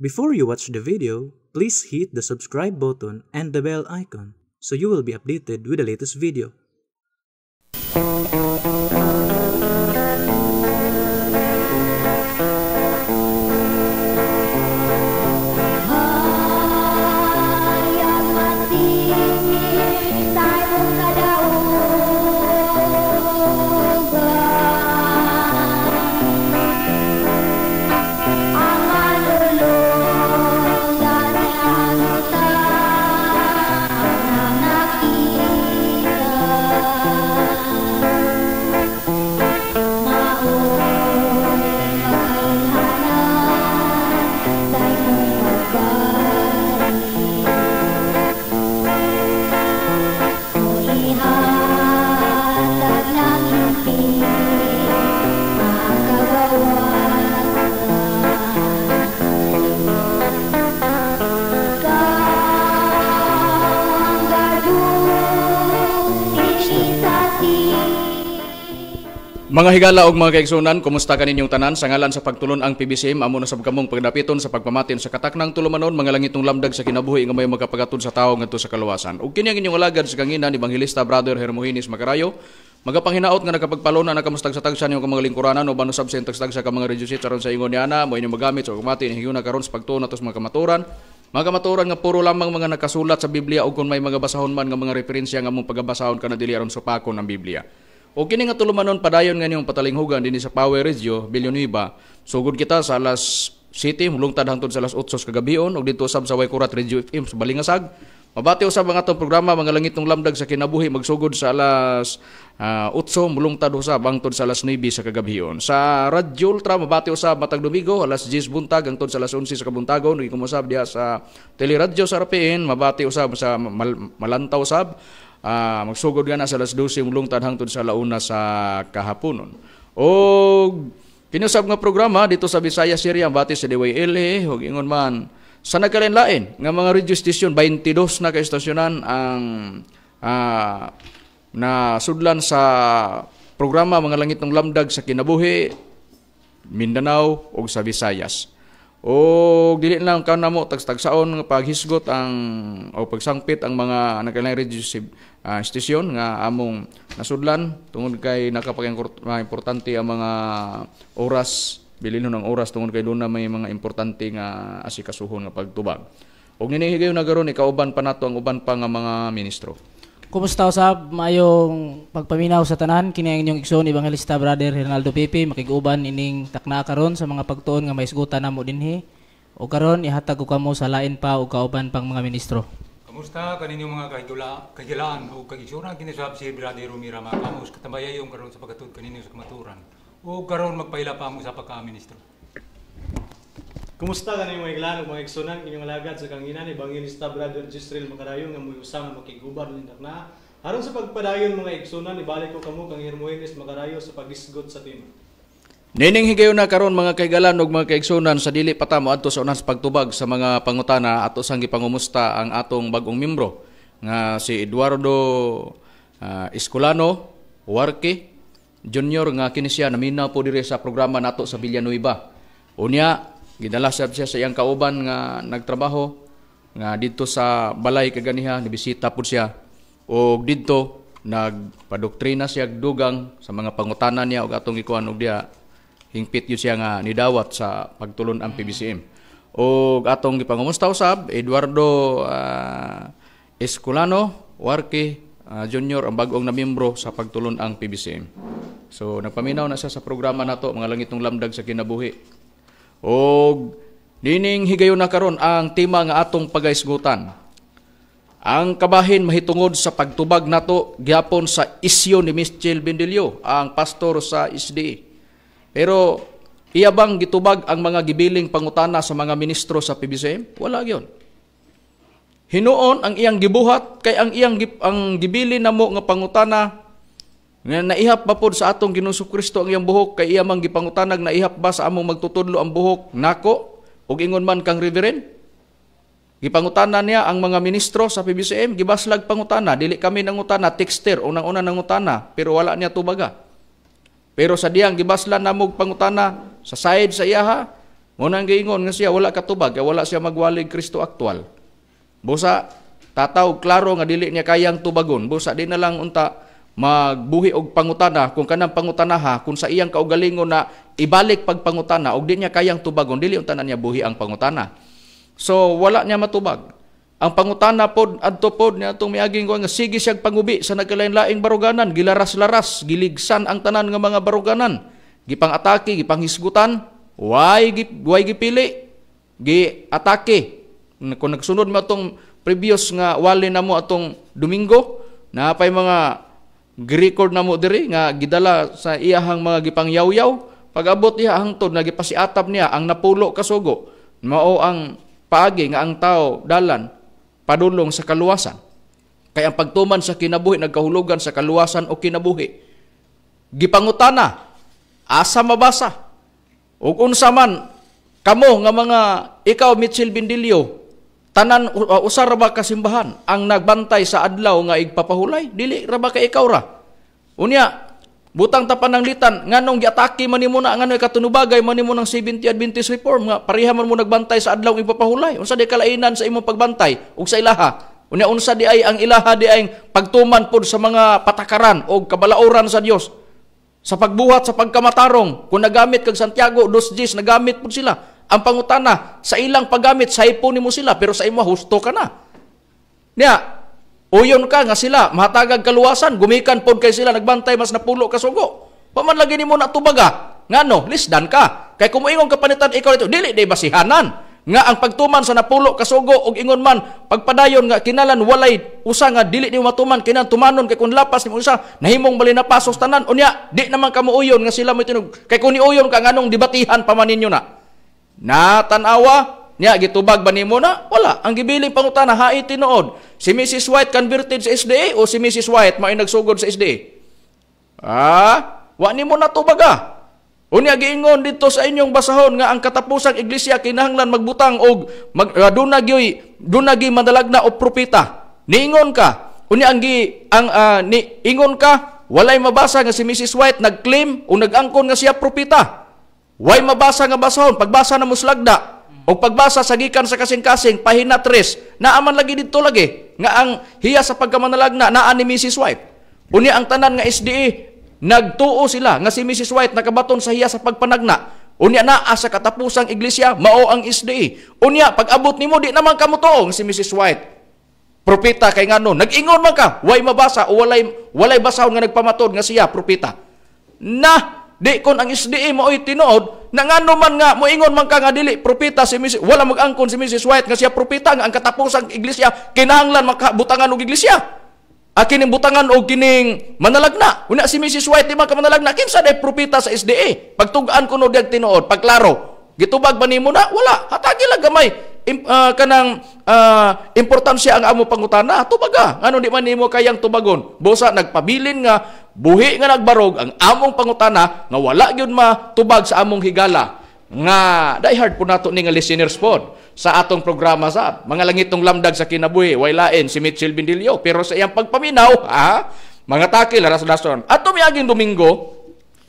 Before you watch the video, please hit the subscribe button and the bell icon so you will be updated with the latest video. mga higala ug mga kaigsunan, kumusta kaninyong tanan? Sa ngalan sa pagtulon ang PBCM amo na sab kamong pagdapiton sa pagpamatin sa katak ng tulumanon mga langitong lamdag sa kinabuhi nga may magkapagatod sa tawo ngadto sa kaluwasan. Ug kini ang inyong alagad sa kanginan ni Evangelista Brother Hermohinis Magarayo. magapanghinaot nga nakapagpalona na kamustag sa tagsa niyong mga lingkuranan o banusab sa intagstag sa mga radio set aron sa ingon niana, mo inyong magamit sa kumati ni higuna karon sa pagtuon atos mga kamaturan. Mga kamaturan nga puro lamang mga nakasulat sa Biblia o kung may mga basahon man nga mga referensya nga mong pagabasahon na dili aron pako ng Biblia. O kini nga tulumanon padayon nga niyong patalinghugan dinhi sa Power Radio Villanueva. Sugod kita sa alas City mulungtad tadhangtod sa alas 8 kagabion og ug dito usab sa Waykurat Radio FM sa Balingasag. Mabati usab ang atong programa mga langitong lamdag sa kinabuhi magsugod sa alas uh, ah, 8 mulungtad usab hangtod sa alas 9 sa kagabion. Sa Radyo Ultra mabati usab matag Domingo alas 10 buntag hangtod sa alas 11 sa kabuntagon ug kumusab diha sa Teleradyo sa RPN mabati usab sa mal- Malanta usab Ah, magsugod nga na sa alas 12 mulungtad hangtod sa launa sa kahaponon. O kinusab nga programa dito sa Visayas Area batis sa DWL ug ingon man sa nagkalain-lain nga mga radio station 22 na ka ang ah, na sudlan sa programa mga langit ng lamdag sa kinabuhi Mindanao ug sa Visayas. O dili lang kanamo tagstagsaon nga paghisgot ang o pagsangpit ang mga nagkalain radio uh, ah, istasyon nga among nasudlan tungod kay nakapag-importante ang mga oras bilin ng oras tungod kay doon na may mga importante nga asikasuhon nga pagtubag. Og ninihigayon na garon ikauban pa nato ang uban pa nga mga ministro. Kumusta usab mayong pagpaminaw sa tanan kini ang inyong igsoon Evangelista Brother Ronaldo Pepe makiguban ining takna karon sa mga pagtuon nga maisgutan namo dinhi. O karon ihatag ko kamo sa lain pa og kauban pang mga ministro. Kamusta kaninyong mga kahigula, kahilaan o kagisura ginisab si Brady Rumi Ramakamos katambayay yung karon sa pagkatud kaninyo sa kamaturan o karon magpaila pa mo sa ministro. Kumusta kaninyong mga higilaan o mga iksunan kinyong alagad sa kanginan ni Bangilista Brother Gistril Makarayong nga muyusang makigubar ng dakna Aron sa pagpadayon mga iksunan, ibalik ko kamo kang Hermoines Magarayo sa pagdisgot sa team. Nining higayon na karon mga kaigalan ug mga kaigsunan sa dili patamo adto sa unang pagtubag sa mga pangutana ato sang gipangumusta ang atong bagong membro nga si Eduardo uh, Escolano Warke Junior nga kini siya naminaw po diri sa programa nato sa Villanueva. Unya gidala siya sa iyang kauban nga nagtrabaho nga didto sa balay kaganiha nibisita pud siya ug didto nagpadoktrina siya dugang sa mga pangutana niya ug atong gikuan og diha hingpit yun siya nga nidawat sa pagtulon ang PBCM. O atong gipangumusta usab Eduardo uh, ah, Esculano Warke uh, ah, Junior ang bagong na miyembro sa pagtulon ang PBCM. So nagpaminaw na siya sa programa nato mga langitong lamdag sa kinabuhi. O nining higayon na karon ang tema nga atong pagaisgutan. Ang kabahin mahitungod sa pagtubag nato gihapon sa isyo ni Michel Bendelio, ang pastor sa SDA. E. Pero iyabang gitubag ang mga gibiling pangutana sa mga ministro sa PBCM? Wala gyon. Hinuon ang iyang gibuhat kay ang iyang ang gibili na mo nga pangutana nga naihap ba pod sa atong Ginoong Kristo ang iyang buhok kay iya mang gipangutanag naihap ba sa among magtutudlo ang buhok nako og ingon man kang reverend? Gipangutana niya ang mga ministro sa PBCM, gibaslag pangutana, dili kami nangutana, texter, unang-una nangutana, pero wala niya tubaga. Pero sa diyang gibaslan namog pangutana sa side sa iyaha, mo nang giingon nga siya wala katubag, kaya wala siya magwalig Kristo aktual. Busa tataw klaro nga dili niya kayang tubagon. Busa di na lang unta magbuhi og pangutana kung kanang pangutanaha kung sa iyang kaugalingon na ibalik pag pangutana, og di niya kayang tubagon dili unta na niya buhi ang pangutana. So wala niya matubag. Ang pangutana pod adto pod ni atong miaging ko nga sige siya pangubi sa nagkalain-laing baruganan, gilaras-laras, giligsan ang tanan nga mga baruganan, gipangatake, gipanghisgutan, way way gipili, giatake. Kung nagsunod mo atong previous nga wali na mo atong Domingo, na pay mga record na mo diri nga gidala sa iyahang mga gipangyawyaw, pag-abot niya hangtod na gipasiatap niya ang napulo kasugo, mao ang paagi nga ang tao dalan padulong sa kaluwasan. Kay ang pagtuman sa kinabuhi nagkahulugan sa kaluwasan o kinabuhi. Gipangutana, asa mabasa. Ug unsa man kamo nga mga ikaw Mitchell Bindilio tanan uh, usa ba ka simbahan ang nagbantay sa adlaw nga igpapahulay dili ra ba ka ikaw ra. Unya Butang tapan ng litan, nganong giatake man nimo na nganoy katunubagay man nimo ng 70 Adventist reform nga pareha man mo nagbantay sa adlaw imong papahulay. Unsa di kalainan sa imong pagbantay ug sa ilaha? Unya unsa di ay ang ilaha di ay pagtuman pod sa mga patakaran o kabalaoran sa Dios. Sa pagbuhat sa pagkamatarong, kung nagamit kag Santiago 2:10 nagamit pod sila. Ang pangutana sa ilang paggamit saypo nimo sila pero sa imo husto ka na. Niya, Uyon ka nga sila, mahatagag kaluwasan, gumikan pod kay sila, nagbantay mas napulo ka sugo. Paman lagi nimo na tubaga. nga Ngano, lisdan ka. Kay kumuingong kapanitan ikaw ito, dili day basihanan nga ang pagtuman sa napulo ka sugo, og ingon man pagpadayon nga kinalan walay usa nga dili ni matuman kinan tumanon kay kun lapas ni usa nahimong bali na pasos tanan unya di naman kamo uyon nga sila mo tinog kay kun niuyon ka nganong dibatihan paman ninyo na natanawa niya gitubag ba nimo na wala ang gibiling pangutana ha tinuod Si Mrs. White converted sa SDA o si Mrs. White may nagsugod sa SDA? Ah, wa nimo na to ah. Unya giingon dito sa inyong basahon nga ang katapusang iglesia kinahanglan magbutang og mag, uh, duna gyoy duna gi madalagna o propeta. Niingon ka. Unya ang gi ang uh, ni, ingon ka walay mabasa nga si Mrs. White nagclaim o nagangkon nga siya propeta. Way mabasa nga basahon pagbasa na muslagda. O pagbasa sa gikan sa kasing-kasing, pahina 3, naaman lagi dito lagi, nga ang hiya sa pagkamanalagna, naa ni Mrs. White. unya ang tanan nga SDE, nagtuo sila nga si Mrs. White nakabaton sa hiya sa pagpanagna. Unya na sa katapusang iglesia, mao ang SDE. Unya, pag-abot nimo, di naman kamutoong si Mrs. White. Propeta kay ngano, nagingon ingon man ka, way mabasa o walay, walay basahon nga nagpamatod nga siya, propeta. Na, di kon ang SDE mao ay tinood, nangano man nga moingon man ka nga dili propeta si Mrs. wala magangkon si Mrs. White nga siya propeta nga ang katapusang iglesia kinahanglan makabutangan og iglesia akin ah, ang butangan og kining manalagna una si Mrs. White di man ka manalagna kinsa dai propeta sa SDA pagtugaan kuno diag tinuod pagklaro gitubag ba nimo na wala hatagi lang gamay uh, kanang uh, importansya ang amo pangutana tubaga ngano di man nimo kayang tubagon busa nagpabilin nga buhi nga nagbarog ang among pangutana nga wala gyud ma tubag sa among higala nga dai hard po nato ni nga listeners pod sa atong programa sa mga langitong lamdag sa kinabuhi way lain si Mitchell Bindilio pero sa iyang pagpaminaw ha mga takil rason at tumiyaging Domingo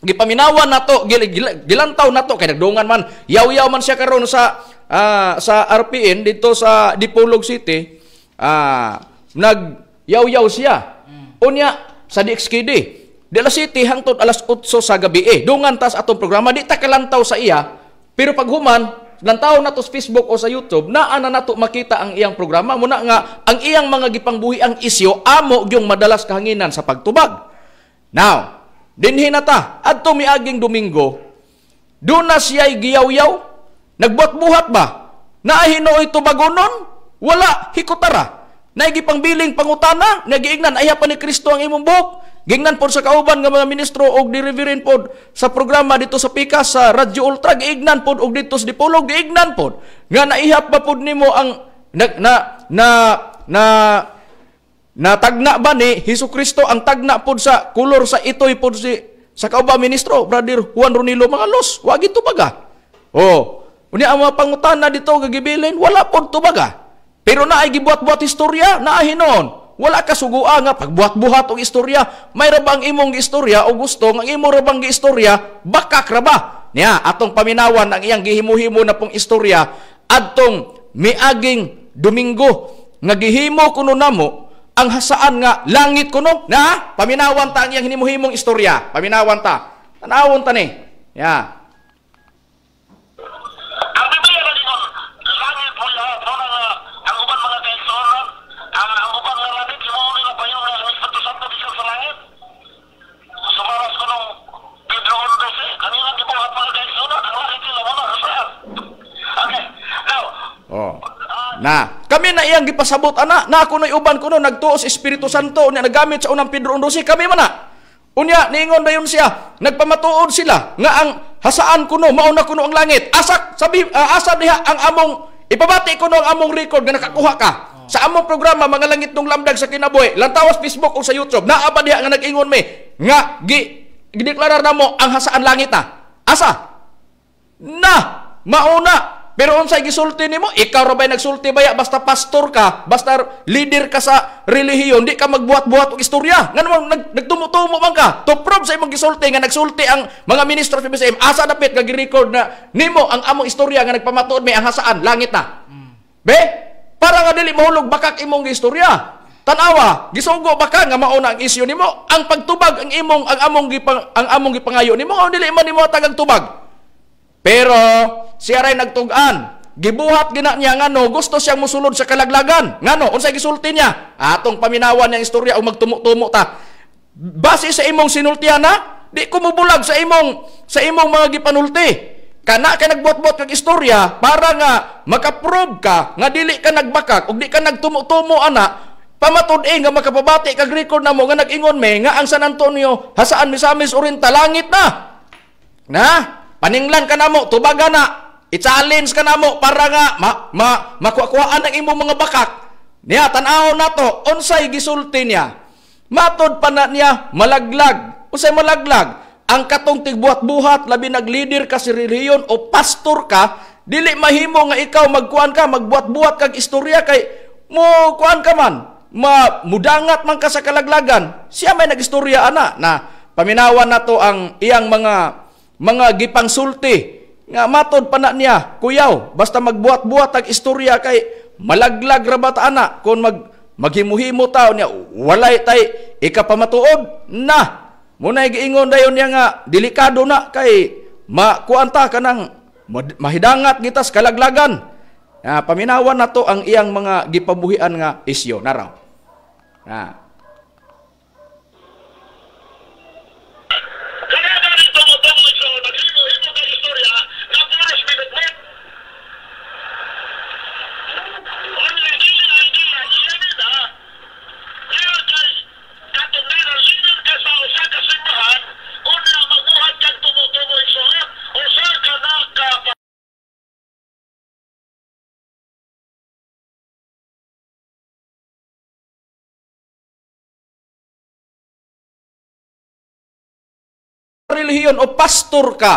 gipaminawan nato gil, gil, gilantaw nato kay nagdungan man yaw-yaw man siya karon sa uh, sa RPN dito sa Dipolog City uh, ah, nag yaw-yaw siya hmm. unya sa DXKD Dela City hangtod alas 8 sa gabi eh dungan tas atong programa di ta kalantaw sa iya pero pag human lantaw nato sa Facebook o sa YouTube naa na nato makita ang iyang programa muna nga ang iyang mga gipangbuhi ang isyo amo gyung madalas kahanginan sa pagtubag now Dinhi na ta, adto miaging Domingo, doon na siya'y giyaw-yaw, nagbuhat-buhat ba? Naahino ito bagunon? Wala, hikutara. Naigipangbiling pangutana, nagiignan, ayha pa ni Kristo ang imong buhok. Gingnan po sa kauban nga mga ministro og dirivirin pod sa programa dito sa Pika sa Radyo Ultra giingnan pod og dito sa Dipolog giingnan pod nga naihap pa pod nimo ang na na na, na Natagna tagna ba ni Hesus Kristo ang tagna pod sa kulor sa itoy pod si sa kauba ministro brother Juan Ronilo mga los wa gito oh unya ang mga pangutana dito gagibilin wala pod to pero naay gibuhat-buhat istorya na hinon wala ka sugua nga pagbuhat-buhat og istorya may rabang imong istorya o gusto nga imo rabang istorya baka kraba. ba niya atong paminawan ang iyang gihimo-himo na pong istorya adtong miaging Domingo nga gihimo kuno namo ang hasaan nga langit kuno na paminawan ta ang iyang hinimuhimong istorya paminawan ta tanawon ta ni ya yeah na na iyang gipasabot ana na ako noy uban kuno nagtuo sa Espiritu Santo unya nagamit sa unang Pedro 11 kami mana. na. Unya niingon dayon siya nagpamatuod sila nga ang hasaan kuno mauna kuno ang langit. Asak sabi uh, asa diha ang among ipabati kuno ang among record nga nakakuha ka. Sa among programa mga langit nung lamdag sa kinabuhi, lantawas Facebook o sa YouTube, naa ba diha nga nagingon ingon mi nga gi gideklarar namo ang hasaan langit ta. Asa? Na mauna pero unsay gisulti nimo? Ikaw ra bay nagsulti baya basta pastor ka, basta leader ka sa relihiyon, di ka magbuhat-buhat og istorya. Ngano man nag, nagtumutumo man ka to prove sa imong gisulti nga nagsulti ang mga minister of PBSM asa dapat nga gi-record na nimo ang among istorya nga nagpamatuod may ang hasaan langit na. Mm. Be, para nga dili mahulog bakak imong istorya. Tanawa, gisugo ba nga mauna ang isyu nimo? Ang pagtubag ang imong ang among gipang ang among gipangayo nimo o dili man nimo tagag tubag? Pero siya ray nagtugan. Gibuhat gina niya nga no, gusto siyang musulod sa kalaglagan. Ngano unsay gisulti niya? Atong paminawan niya istorya og magtumo ta. Base sa imong sinultihan na, di ko mubulag sa imong sa imong mga gipanulti. Kana ka nagbuot-buot kag istorya para nga makaprove ka nga dili ka nagbakak ug di ka nagtumo ana pamatud nga makapabati kag record namo nga nag-ingon me nga ang San Antonio hasaan Misamis Oriental langit na. Na? Paninglan ka namo, tubaga na. I-challenge ka namo para nga ma, ma, makuakuhaan ang imong mga bakak. Niya, tanaw na to, unsay gisulti niya. Matod pa na niya, malaglag. Unsay malaglag. Ang katong tigbuhat-buhat, labi nag-leader ka si reliyon o pastor ka, dili mahimo nga ikaw magkuan ka, magbuhat-buhat kag istorya kay mo kuan ka man, ma mudangat man ka sa kalaglagan. Siya may nagistorya ana na paminawan nato ang iyang mga mga gipangsulti nga matod pa na niya kuyaw basta magbuhat-buhat ang istorya kay malaglag ra bata ana kon mag maghimuhimo taw niya walay tay ikapamatuod na munay giingon dayon niya nga delikado na kay makuanta kanang mahidangat gitas kalaglagan ah, paminawan na to ang iyang mga gipabuhian nga isyo naraw ah, pastor ka,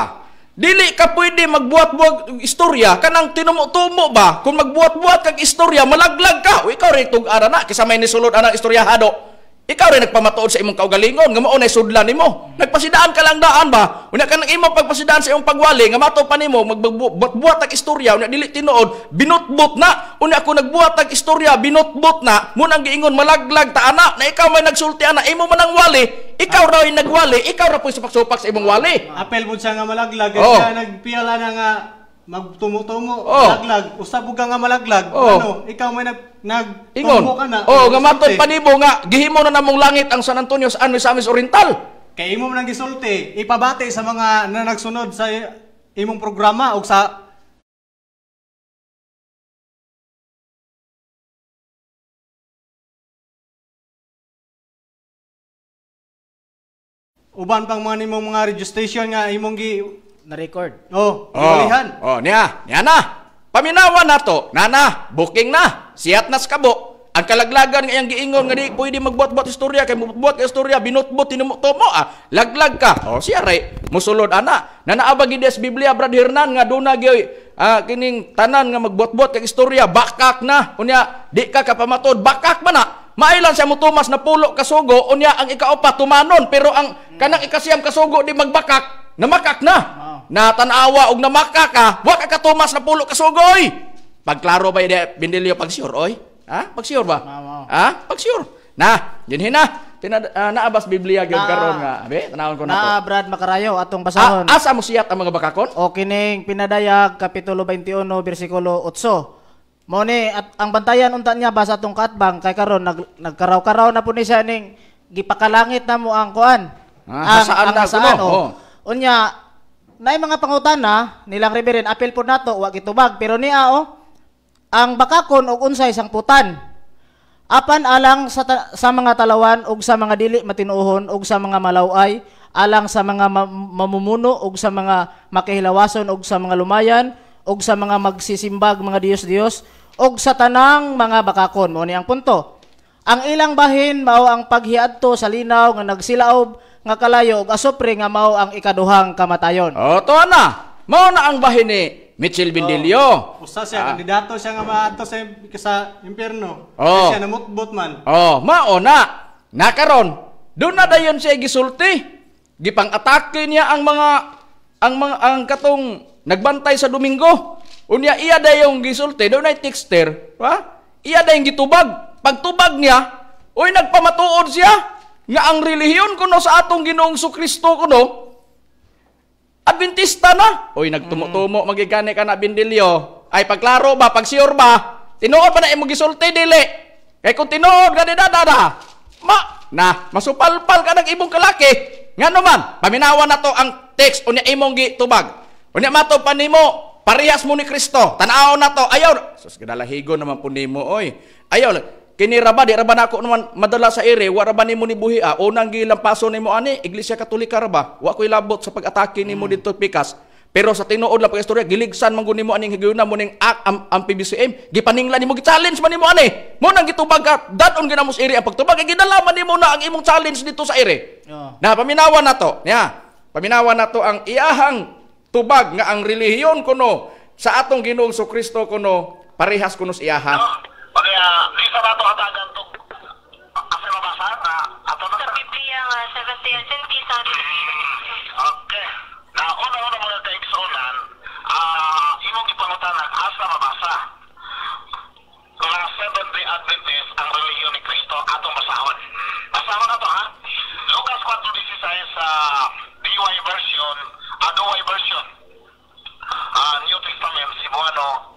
dili ka pwede magbuhat-buhat istorya kanang tinumo-tumo ba kung magbuhat-buhat kag istorya malaglag ka o ikaw rin tug na kisa may nisulod anang istorya hado ikaw rin nagpamatuod sa imong kaugalingon, nga mao nay sudlan nimo. Nagpasidaan ka lang daan ba? Una ka nang imo pagpasidaan sa imong pagwali, nga mato pa nimo magbuhat og istorya unya dili tinuod, binutbot na. Unya ako nagbuhat og istorya, binutbot na. Mo nang giingon malaglag ta ana, na ikaw may nagsulti ana, imo man ang wali. Ikaw raw yung nagwali, ikaw ra po supak sa imong wali. Apel mo siya nga malaglag, oh. nagpiyala na nga magtumutumo, oh. laglag, usab ka nga malaglag, oh. ano, ikaw may nag nag Ingon. ka na. oh, nga matod panimo nga gihimo na namong langit ang San Antonio sa ano Amis Oriental. Kay imo man gisulti, ipabati sa mga na nagsunod sa imong programa o sa uban pang mga nimong mga registration nga imong gi na-record. Oh, iwalihan. Oh, oh, niya, niya na. Paminawa na to, nana, booking na, siyat na skabo. Ang kalaglagan ngayang giingon nga di pwede magbuhat-buhat istorya kay magbuhat ka istorya binutbot tinumutomo ah laglag ka oh siya ray musulod ana na naabag gid Biblia Brad Hernan nga duna gyud ah, kining tanan nga magbuhat-buhat kay istorya bakak na unya di ka kapamatod bakak man na ah. Mailan siya mo tumas na pulo ka sugo unya ang ikaupa tumanon pero ang kanang ikasiyam ka sugo di magbakak na namakak na. Ah natanawa og namaka ka, wa ka katumas na pulo kasugoy. Pagklaro ba ide Bendelio pag sure oy? Ha? Pag sure ba? Ha? Pag sure. Na, dinhi na. Pina, uh, ah, naabas Biblia gyud na, karon nga, be, tanawon ko na, na to. Na Brad makarayo atong basahon. Ah, asa mo siyat ang mga bakakon? Okay ning pinadayag kapitulo 21 bersikulo 8. Mo ni at ang bantayan unta niya basa tong katbang kay karon nag, nagkaraw-karaw na po ni siya ning gipakalangit na mo ang kuan. Ah, ang, hasaan ang, na hasaan, oh. Unya Nay mga pangutan na nilang reverend apel pud nato wa gitubag pero ni ao oh, ang bakakon og unsay putan Apan alang sa, sa mga talawan ug sa mga dili matinuhon ug sa mga malaway alang sa mga ma mamumuno ug sa mga makahilawason ug sa mga lumayan ug sa mga magsisimbag mga Dios-Dios ug sa tanang mga bakakon mo ni ang punto. Ang ilang bahin mao ang paghiadto sa linaw nga nagsilaob nga kalayo og asopre nga mao ang ikaduhang kamatayon. O to na. Mao na ang bahini Mitchell oh, Bindilio. Oh, usa siya ah. kandidato siya nga maadto sa sa impierno. Oh. Siya namutbot man. Oh, mao na. Nakaron. Doon na dayon siya gisulti. Gipang-atake niya ang mga ang mga ang katong nagbantay sa Domingo. Unya iya dayong gisulti, doon ay texter, ha? Iya dayong gitubag. Pagtubag niya, uy nagpamatuod siya nga ang relihiyon ko no sa atong Ginoong su Kristo kuno Adventista na. Oy nagtumutumo mm. magigani ka na bindilyo. Ay paglaro ba pag ba? Tinuod pa na imo gisulti dili. Kay kung tinuod gani da da ma na masupalpal ka ng ibong kalaki. Ngano man paminawa na to ang text unya imong gitubag. Unya mato pa nimo parehas mo ni Kristo. Tanaw na to. Ayaw. Sus, so, naman po nimo, oy. Ayaw. Kini raba di raba nako naman madala sa ere wa raba nimo ni buhi a ah, unang gilampaso nimo ani Iglesia Katolika raba wa koy labot sa pag-atake nimo hmm. dito pikas. Pero sa tinuod lang pag-istorya giligsan man gud nimo aning higayuna mo ning ak am, am PBCM gipaninglan nimo gi-challenge man nimo ani. Mo nang gitubag at dadon gyud namo ere ang pagtubag kay ginalaman nimo na ang imong challenge dito sa ere. Yeah. Oh. Na paminawan nato. Nya. Paminawan nato ang iahang tubag nga ang relihiyon kuno sa atong Ginoong so Kristo kuno parehas kuno sa iyaha. Kaya, ah, isa sa rato hatagan to. Kasi mabasa na, ato na. Sa Biblia nga, 70 centi sa hmm, Okay. Na una-una mga kaigsunan, uh, ah, imong ipangutanag, asa mabasa? Mga Seventh-day Adventist ang reliyon ni Kristo, atong basahon. Basahon na to, ha? Lucas 4.16 sa uh, DY version, uh, version, uh, New Testament, Cebuano,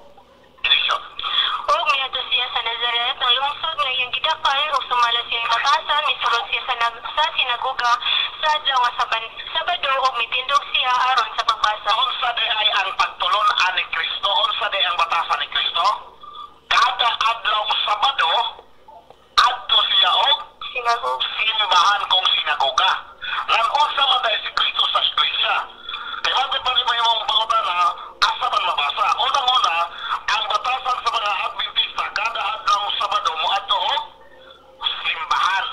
Kristo. O oh, miado siya sa Nazaret, ang lungsod ngayong gidakay, o sumala siya yung matasan, misurod siya sa, nag sa sinaguga, sa adlaw nga saban, sabado, o mitindog siya aron sa pagbasa. Kung sa ay ang pagtulon ani Kristo, o sa de ang batasan ni Kristo, kada adlaw sa sabado, adto siya o sinaguga. Simbahan kong sinaguga. Lan unsa man si Kristo sa iglesia, Limagot man yung mga pangutana, asa man mabasa. Unang-una, ang batasan sa mga Adventista kada adlaw Sabado mo at simbahan.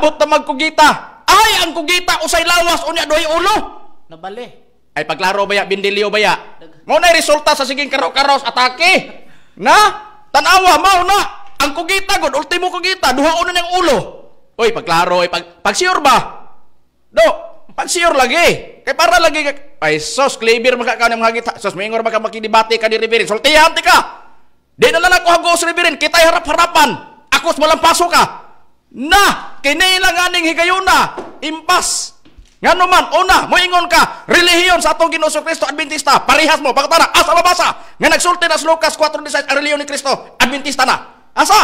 Abot na magkugita. Ay, ang kugita, usay lawas, unya doy ulo. Nabali. Ay, paglaro baya, bindilyo baya. Mo na resulta sa siging karo-karos, atake. Na? Tanawa, mao na. Ang kugita, god, ultimo kugita, duha uno ng ulo. Oy, paglaro, ay, pag, pag sure ba? Do, Pag-sure lagi. Kay para lagi Ay sos, clever maka ka ng hangit. Sos, mingor maka makidibate ka ni Riverin. Sultihan tika! Di na lang ako hagos Riverin. Kita'y harap-harapan. Akos malang paso ka na kinailang aning na impas nga naman, una, moingon ka, relihiyon sa atong Ginoso Kristo Adventista, parihas mo, pagkatana, asa mabasa, nga nagsulti na sa Lucas 4.16, ang relihiyon ni Kristo, Adventista na. Asa?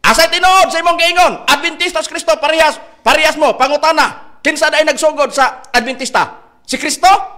Asa tinod sa imong giingon, Adventista sa Kristo, parihas, parihas mo, pangutana, kinsa na nagsugod sa Adventista? Si Kristo?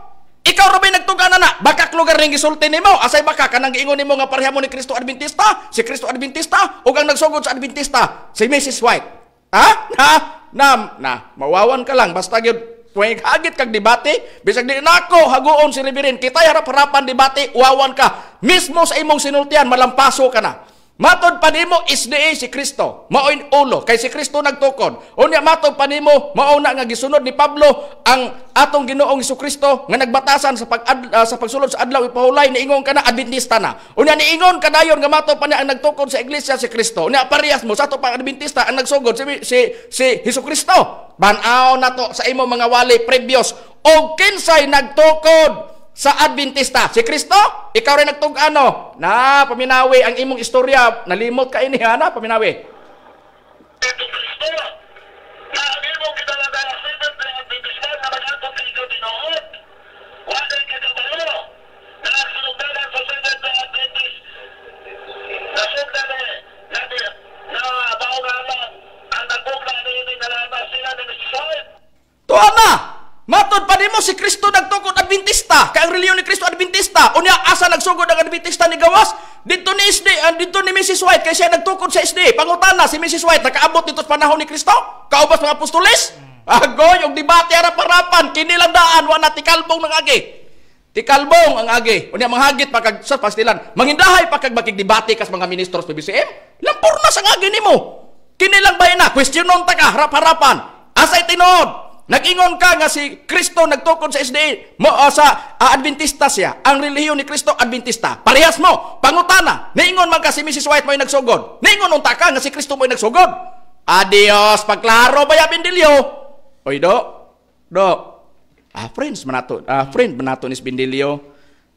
Ikaw ra nagtuga na baka lugar ning gisulti nimo, asay baka kanang giingon nimo nga pareha mo ni Kristo Adventista, si Kristo Adventista o ang nagsugod sa Adventista, si Mrs. White. Ha? Ha? Nam, na, mawawan ka lang basta gyud tuwing hagit kag debate, bisag di nako hagoon si Reverend, kita harap-harapan debate, wawan ka. Mismo sa imong sinultian, malampaso ka na. Matod pa nimo isdii si Kristo, maoy ulo kay si Kristo nagtukod. Unya matod pa nimo mao nga gisunod ni Pablo ang atong Ginoong Hesus Kristo nga nagbatasan sa pag uh, sa pagsulod sa adlaw ipahulay ni ingon kana Adventista na. Unya niingon kadayon nga matod pa niya ang nagtukod sa iglesia si Kristo. Unya parehas mo sa to pang Adventista ang nagsugod si si, si Hesus Kristo. Banaw na to sa imo mga wali previous og kinsay nagtukod sa Adventista. Si Kristo, ikaw rin nagtugano. Na, paminawi, ang imong istorya, nalimot ka ini, ha, na, paminawi. Matod pa nimo si Kristo nagtukod Adventista, kay ang reliyon ni Kristo Adventista. Unya asa nagsugod ang Adventista ni gawas? Dito ni SD, uh, ah, dito ni Mrs. White kay siya nagtukod sa SD. Pangutana si Mrs. White nakaabot dito sa panahon ni Kristo? Kaubas mga apostoles? Agoy, og debate ara parapan kinilang daan wa na tikalbong ng agi. Tikalbong ang agi. Unya manghagit pa sa pastilan. Mangindahay pa kag makigdebate kas mga ministro sa PBCM. Lampurnas ang agi nimo. Kinilang bayan na, questionon ta ka harap-harapan. Asa itinod? Nagingon ka nga si Kristo nagtukod sa SDA mo uh, sa uh, Adventista siya. Ang relihiyon ni Kristo Adventista. Parehas mo, pangutana. Naingon man ka si Mrs. White mo nagsugod. Naingon unta ka nga si Kristo mo nagsugod. Adios, pagklaro ba ya Bindilyo? Oy do. Do. Ah friends manato, ah friend manato ni Bindilyo.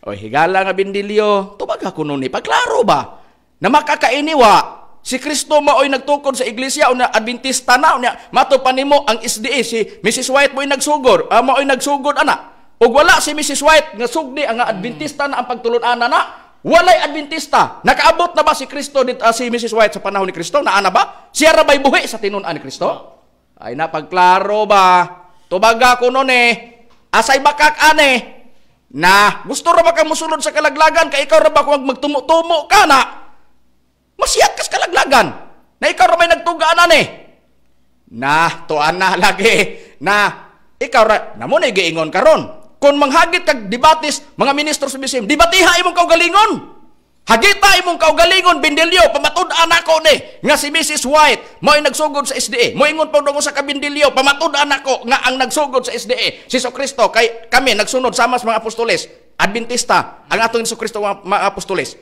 Oy higala nga Bindilyo, tubag ka kuno ni pagklaro ba? Na makakainiwa Si Kristo maoy nagtukod sa iglesia o una Adventista na niya matupan nimo ang SDA si Mrs. White mo'y nagsugod, uh, ah, maoy nagsugod ana. Ug wala si Mrs. White nga sugdi ang Adventista na ang pagtulon-ana na. Walay Adventista. Nakaabot na ba si Kristo dit uh, si Mrs. White sa panahon ni Kristo? Naana ba? Siya ra bay buhi sa tinun-an ni Kristo? Ay napagklaro ba? Tubaga ko noon eh. Asay bakak ane. Eh. Na, gusto ra ba ka musulod sa kalaglagan? Ka ikaw ra ba kung magtumutumo ka na? Masiyak kas kalaglagan na ikaw ra may nagtugaanan eh. Na, tuan na lagi na ikaw ra namo na giingon karon. Kung manghagit kag debatis, mga ministro sa BCM, dibatiha imong kaugalingon. Hagita imong kaugalingon Bindilyo pamatud-an nako ni nga si Mrs. White mo nagsugod sa SDA. Moingon pa dong sa kabindilyo pamatud-an nako nga ang nagsugod sa SDA si so Kristo kay kami nagsunod sama sa mga apostoles Adventista ang atong Kristo mga apostoles.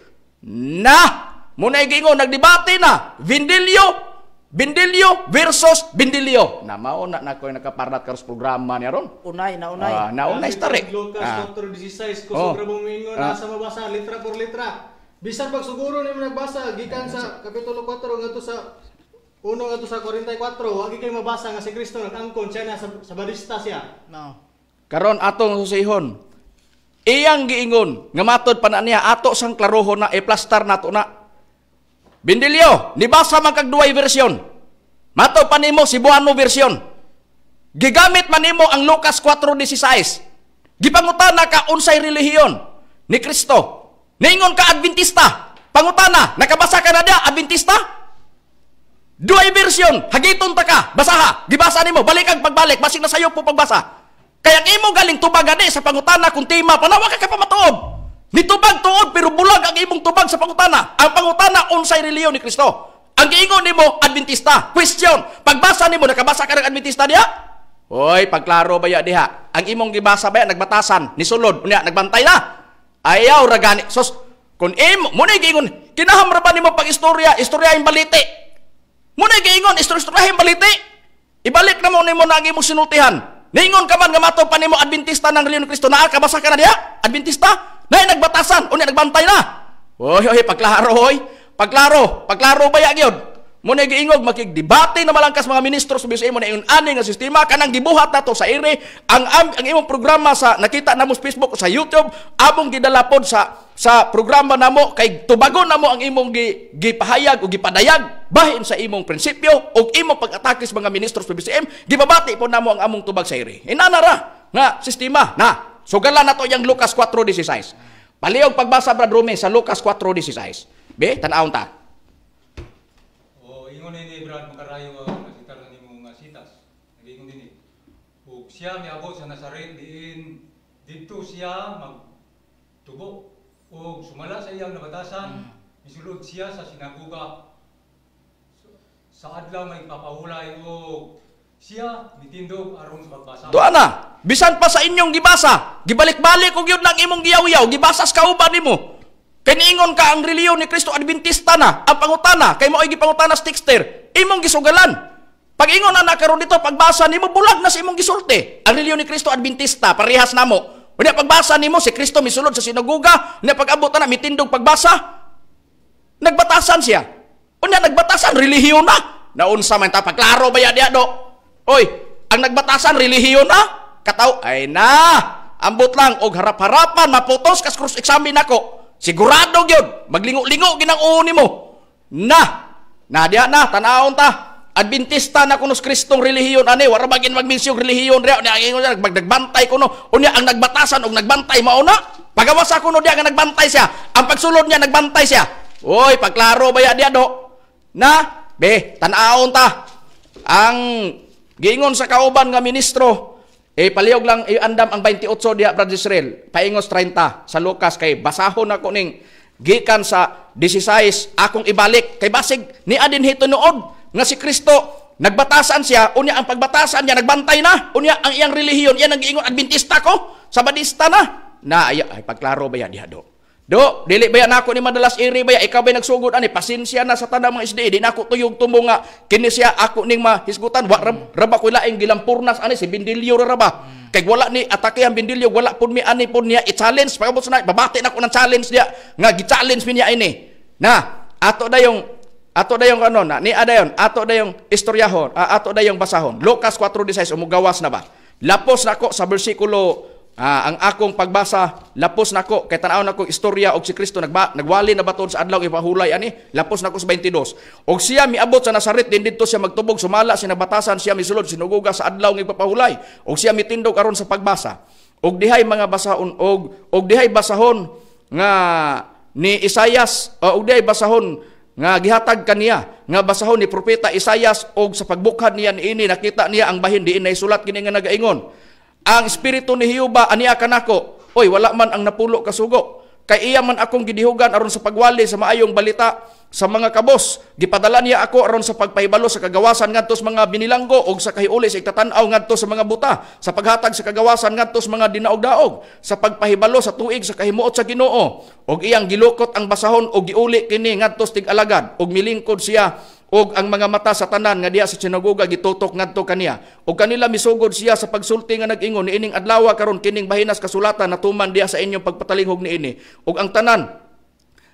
Na Munay gingon nagdebate na Vindilio Bindilyo versus Bindilyo. Na mao na na koy nakaparlat karos programa niya ron. Unay na unay. Ah, na unay stare. Lucas ah. chapter 16 ko oh. sobra mong ingon ah. Ah, sa mabasa litra por litra. Bisan pag siguro nimo nagbasa gikan sa kapitulo 4 ngadto sa uno ngadto sa 44 wagi kay mabasa nga si Kristo nagangkon siya na sa, sa barista siya. No. Karon atong susihon. Iyang giingon nga matod pa na niya ato sang klaroho na e na nato na Bindilyo, nibasa man kag duay version. Mato pa nimo sibuan mo version. Gigamit man nimo ang Lucas 4:16. Gipangutana ka unsay relihiyon ni Kristo. Ningon ka Adventista. Pangutana, nakabasa ka na dia Adventista? Duay version, hagiton ta ka, basaha, gibasa nimo, balik ang pagbalik, basig na sayo po pagbasa. Kaya imo galing tubag ani sa pangutana kung tema, panawa ka ka pamatuob. Nitubag tuod pero bulag ang imong tubag sa pangutana. Ang pangutana unsay reliyon ni Kristo. Ang giingon nimo Adventista. Question, pagbasa nimo nakabasa ka ng Adventista diha? Hoy, pagklaro ba ya diha? Ang imong gibasa ba ya nagbatasan ni sulod unya nagbantay na. Ayaw ra gani. Sos kun imo mo na giingon kinahamra ba nimo pag istorya, istorya imong balite. Mo na giingon istorya balite. Ibalik na mo nimo na ang imong sinultihan. Ningon ka man nga mato pa nimo Adventista ng reliyon ni Kristo naa kabasa ka na diha? Adventista? Nay nagbatasan, unya nagbantay na. Oy, oy, paglaro oy. paglaro paglaro ba ya gyud? Mo na giingog makigdebate na malangkas mga ministro sa bisay mo na ingon ani nga sistema kanang gibuhat nato sa ire ang, ang, ang imong programa sa nakita namo sa Facebook o sa YouTube among gidala sa sa programa namo kay tubagon namo ang imong gi, gipahayag o gipadayag bahin sa imong prinsipyo o imong pag-atake sa mga ministro sa BCM gibabati po namo ang among tubag sa ire. Inanara nga sistema na So gala na to yung Lucas 4.16. Paliog pagbasa, Brad Rome, sa Lucas 4.16. Be, tanawon ta. O, ingon ni Brad, makarayo ang nasitar ni mga sitas. Nagingon din O siya miabot sa Nazaret, diin dito siya magtubo. O sumala sa iyang nabatasan, mm. isulod siya sa sinaguga. Sa adlaw may papahulay o siya, nitindog aron sa pagbasa. Doa na. Bisan pa sa inyong gibasa, gibalik-balik og yun lang imong giyaw-yaw, gibasa sa kauban nimo. Kay niingon ka ang reliyon ni Kristo Adventista na, ang pangutana, kay mo ay gipangutana sa texter, imong gisugalan. Pag ingon na nakaroon dito, pagbasa nimo bulag na sa imong gisulti. Ang reliyon ni Kristo Adventista, parehas namo. Unya pagbasa nimo si Kristo misulod sa sinaguga, unya pag-abot na mitindog pagbasa. Nagbatasan siya. Unya nagbatasan relihiyon na. Naunsa man ta paglaro ba ya do? Hoy, ang nagbatasan, relihiyon na? Katao ay na! Ambot lang, og harap-harapan, maputos, kas cross examine nako. Sigurado gyud maglingo-lingo ginang-uuni mo. Na! Nadya na, tanahon ta. Adventista na kunos Kristong relihiyon ani wara bagin magminsyog relihiyon ra ni ang ingon magdagbantay kuno unya ang nagbatasan og nagbantay mao na pagawas ako no diya nga nagbantay siya ang pagsulod niya nagbantay siya Hoy, pagklaro ba ya diya do na be tan-aon ta ang Giingon sa kauban nga ministro, eh paliog lang iandam eh, ang 28 diha Brad Israel, paingos 30 sa Lucas kay basahon na kuning gikan sa 16 akong ibalik kay basig ni adin hitunood nga si Kristo Nagbatasan siya, unya ang pagbatasan niya, nagbantay na, unya ang iyang relihiyon, iya ang giingon, Adventista ko, Sabadista na. Na, ay, ay pagklaro ba ya diha do? Do, dili ba nako ni madalas iri ba ikaw ba nagsugod ani pasensya na sa tanda mga SDA di ako tuyog tumbo nga kini siya ako ning mahisgutan wa rab, raba ko laing gilampurnas ani si Bindilyo ra ba kay wala ni atake ang Bindilyo wala pud mi ani pud niya i-challenge pagabot sa babati nako ng challenge niya nga gi-challenge mi niya ini na ato dayong ato dayong ano na ni adayon ato dayong istoryahon uh, ato dayong basahon Lucas 4:16 umugawas na ba lapos nako sa bersikulo Ah, ang akong pagbasa lapos nako kay tan-aw nako istorya og si Kristo nagba, nagwali na batod sa adlaw ipahulay ani lapos nako sa 22 og siya miabot sa Nazaret din didto siya magtubog sumala sa nabatasan siya misulod sinuguga sa adlaw nga ipapahulay og siya mitindog aron sa pagbasa og dihay mga basahon og og dihay basahon nga ni Isayas uh, og dihay basahon nga gihatag kaniya nga basahon ni propeta Isayas og sa pagbukhad niya ni ini nakita niya ang bahin diin nay sulat kini nga nagaingon ang espiritu ni Hiuba aniya kanako oy wala man ang napulo kasugo kay iya man akong gidihugan aron sa pagwali sa maayong balita sa mga kabos gipadala niya ako aron sa pagpahibalo sa kagawasan ngadto sa mga binilanggo og sa kahiuli sa igtatan-aw ngadto sa mga buta sa paghatag sa kagawasan ngadto sa mga dinaog-daog sa pagpahibalo sa tuig sa kahimuot sa Ginoo og iyang gilukot ang basahon og giuli kini ngadto sa tig-alagad og milingkod siya og ang mga mata sa tanan nga diya sa sinagoga gitutok ngadto kaniya og kanila misugod siya sa pagsulti nga nag-ingon ni ining adlawa karon kining bahinas kasulatan natuman diya sa inyong pagpatalinghog ni ini. og ang tanan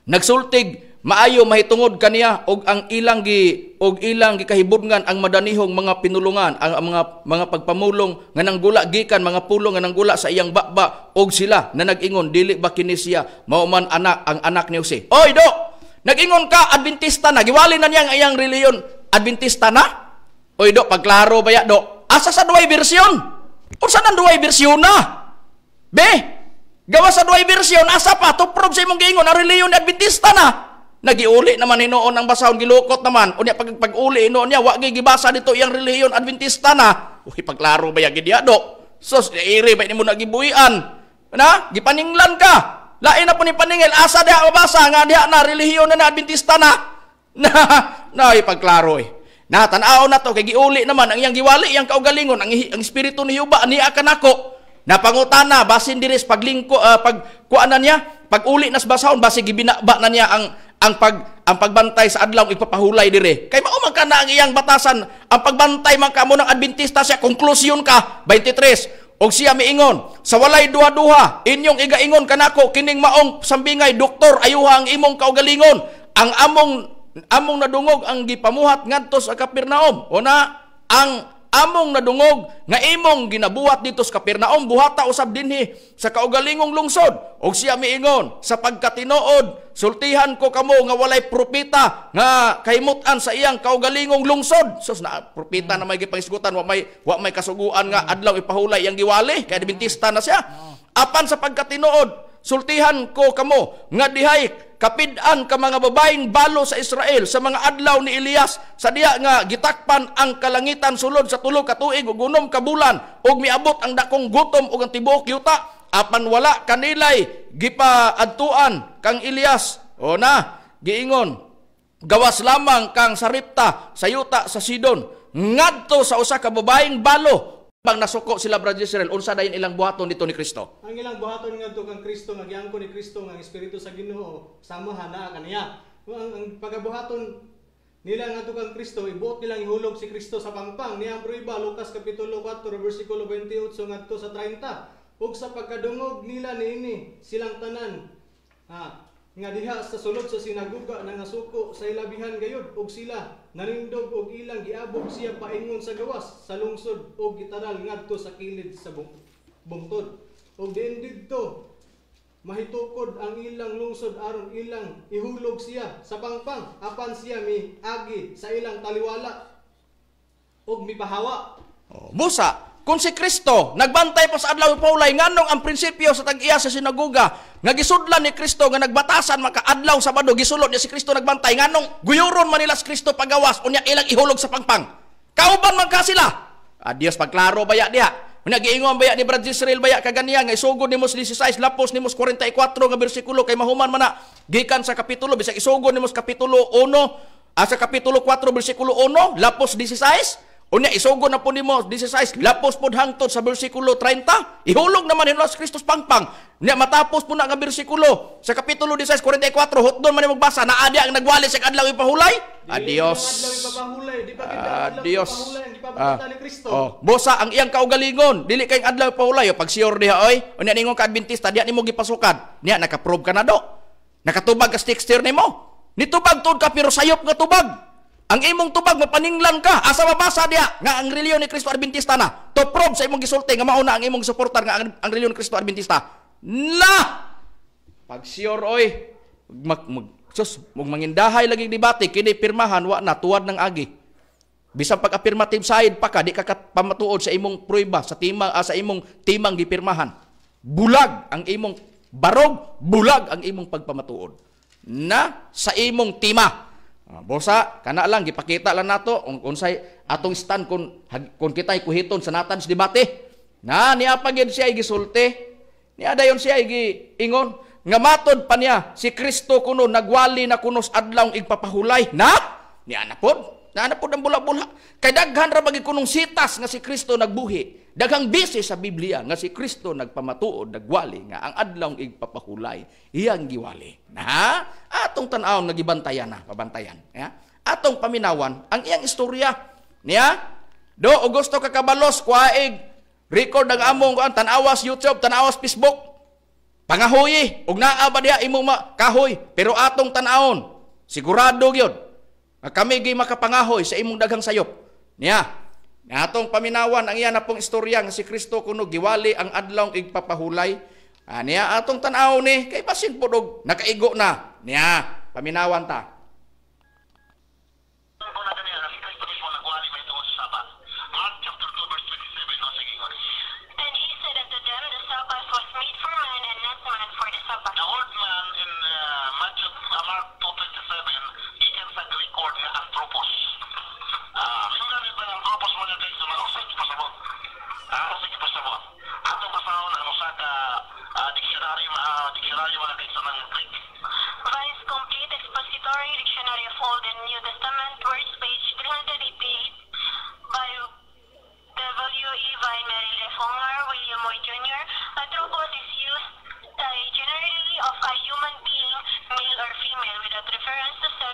nagsultig maayo mahitungod kaniya og ang ilang gi og ilang gikahibudngan ang madanihong mga pinulungan ang mga mga pagpamulong nga nanggula gikan mga pulong nga nanggula sa iyang bakba og sila na nag-ingon dili ba kini siya mao man anak ang anak ni Jose oy do Nagingon ka, Adventista na. Giwali na niya ang iyang reliyon. Adventista na? Uy, do, paglaro ba ya, do? Asa sa duway version? O saan ang duway versyon na? Be, gawa sa duway version, asa pa? Tuprog sa imong giingon, ang reliyon ni Adventista na. Nagiuli naman hinoon ang basahon, gilukot naman. O niya, pag, pag-uli, hinoon niya, wag gibasa dito iyang reliyon, Adventista na. Uy, pagklaro ba ya, gidya, do? Sos, iri ba ni mo nagibuian? Na, gipaninglan ka. Lain na po ni paningil, asa diha mabasa nga diha na relihiyon na na Adventista na. Na, eh. na ipagklaro eh. Natanaw na to kay giuli naman ang iyang giwali yang kaugalingon ang, ang espiritu ni Yuba niya kanako. Napangutana basin diris paglingko uh, pag kuanan niya pag uli nas basahon basi gibinaba na niya ang ang pag ang pagbantay sa adlaw ipapahulay dire. Kay mao man na ang iyang batasan ang pagbantay man ka kamo ng Adventista siya konklusyon ka 23 og siya miingon sa walay duha-duha inyong igaingon kanako kining maong sambingay doktor ayuha ang imong kaugalingon ang among among nadungog ang gipamuhat ngadto sa Kapernaum una ang among nadungog nga imong ginabuhat dito sa Kapernaum buhata usab dinhi sa kaugalingong lungsod og siya miingon sa pagkatinuod sultihan ko kamo nga walay propeta nga kahimutan sa iyang kaugalingong lungsod sus na propeta na may gipangisgutan wa may wa may kasuguan nga adlaw ipahulay iyang giwali kay adventista na siya apan sa pagkatinuod sultihan ko kamo nga dihay kapidan ka mga babaeng balo sa Israel sa mga adlaw ni Elias sa diya nga gitakpan ang kalangitan sulod sa tulo ka tuig ug unom ka bulan ug miabot ang dakong gutom ug ang tibuok yuta apan wala kanilay gipaadtuan kang Elias o na giingon gawas lamang kang saripta sa yuta sa Sidon ngadto sa usa ka babaeng balo bang nasuko sila Brad Israel, unsa dayon ilang buhaton dito ni Kristo? Ang ilang buhaton ngadto kang Kristo nga ni Kristo nga espiritu sa Ginoo sama hana kaniya. Ang, ang pagabuhaton nila ngadto kang Kristo ibuot nilang ihulog si Kristo sa pangpang ni ang Lucas kapitulo 4 bersikulo 28 ngadto sa 30. Ug sa pagkadungog nila niini silang tanan ha, nga diha sa sulod sa sinaguga na nga suko sa ilabihan gayud og sila nanindog og ilang giabog siya paingon sa gawas sa lungsod og gitaral ngadto sa kilid sa bungtod og diin didto mahitukod ang ilang lungsod aron ilang ihulog siya sa pangpang apan siya mi agi sa ilang taliwala og mibahawa oh, busa kung si Kristo nagbantay pa sa adlaw paulay nganong ang prinsipyo sa tag-iya sa sinagoga nga gisudlan ni Kristo nga nagbatasan maka adlaw Sabado gisulod niya si Kristo nagbantay nganong guyuron man nila si Kristo pagawas unya ilang ihulog sa pangpang. Kauban man ka sila. Adios ah, pagklaro baya diha. Unya giingon baya ni Brad Israel baya kaganiya nga isugod ni Mos 16 lapos ni Mos 44 nga bersikulo kay mahuman man na gikan sa kapitulo bisag isugod ni Mos kapitulo 1 asa ah, kapitulo 4 bersikulo 1 lapos 16 Unya isugo na po ni mo, this is 16 lapos pud hangtod sa bersikulo 30 ihulog naman ni Jesus Kristus pangpang nya matapos po na nga bersikulo sa kapitulo 16 44 hotdon man magbasa na adi ang nagwali sa adlaw ipahulay adios adios ah, oh bosa ang iyang kaugalingon dili kay adlaw ipahulay pag sure diha oy unya ningong ka adventista ni mo gipasukan nya nakaprobe ka na do nakatubag ka stick steer nimo nitubag tud ka pero sayop nga tubag ang imong tubag mapaninglan ka asa mabasa diya nga ang reliyon ni Kristo Adventista na to prove sa imong gisulti nga mao na ang imong suportar nga ang, ang reliyon ni Kristo Adventista. Na Pag sure oy mag, mag sus, mag mangindahay lagi debate kini pirmahan wa na tuwad ng agi. Bisa pag affirmative side pa ka di ka pamatuod sa imong prueba sa timang ah, imong timang gipirmahan. Bulag ang imong barog, bulag ang imong pagpamatuod na sa imong tima Ah, bosa, kana lang gipakita lang nato kung unsay atong stand kun kun kitay kuhiton sa natan sa debate. Na niya pa gyud siya gisulti. Niya dayon siya gi ingon nga matod pa niya si Kristo kuno nagwali na kunos adlaw igpapahulay na ni anapod. pod na ana pud ang bula-bula kay daghan ra bagi kunong sitas nga si Kristo nagbuhi daghang bisi sa Biblia nga si Kristo nagpamatuod nagwali nga ang adlaw igpapahulay iyang giwali na atong tan-awon nagibantayan na pabantayan ya atong paminawan ang iyang istorya niya do Augusto kakabalos kwaig record ang among kuan tan-awas YouTube tan-awas Facebook pangahoy og naa ba diya imo kahoy pero atong tan-awon sigurado gyud nga kami gi makapangahoy sa imong daghang sayop. Niya. Atong paminawan ang iya na pong istorya nga si Kristo kuno giwali ang adlaw igpapahulay. Ah, niya atong tan-aw ni kay basin pud nakaigo na. Niya, paminawan ta. Dictionary, uh, Dictionary Malakisanang Greek. Vice Complete Expository Dictionary of Old and New Testament Words, page 388 by W. E. Vine, Mary Lefonger, William Moy Jr. Anthropos is used uh, generally of a human being, male or female, without reference to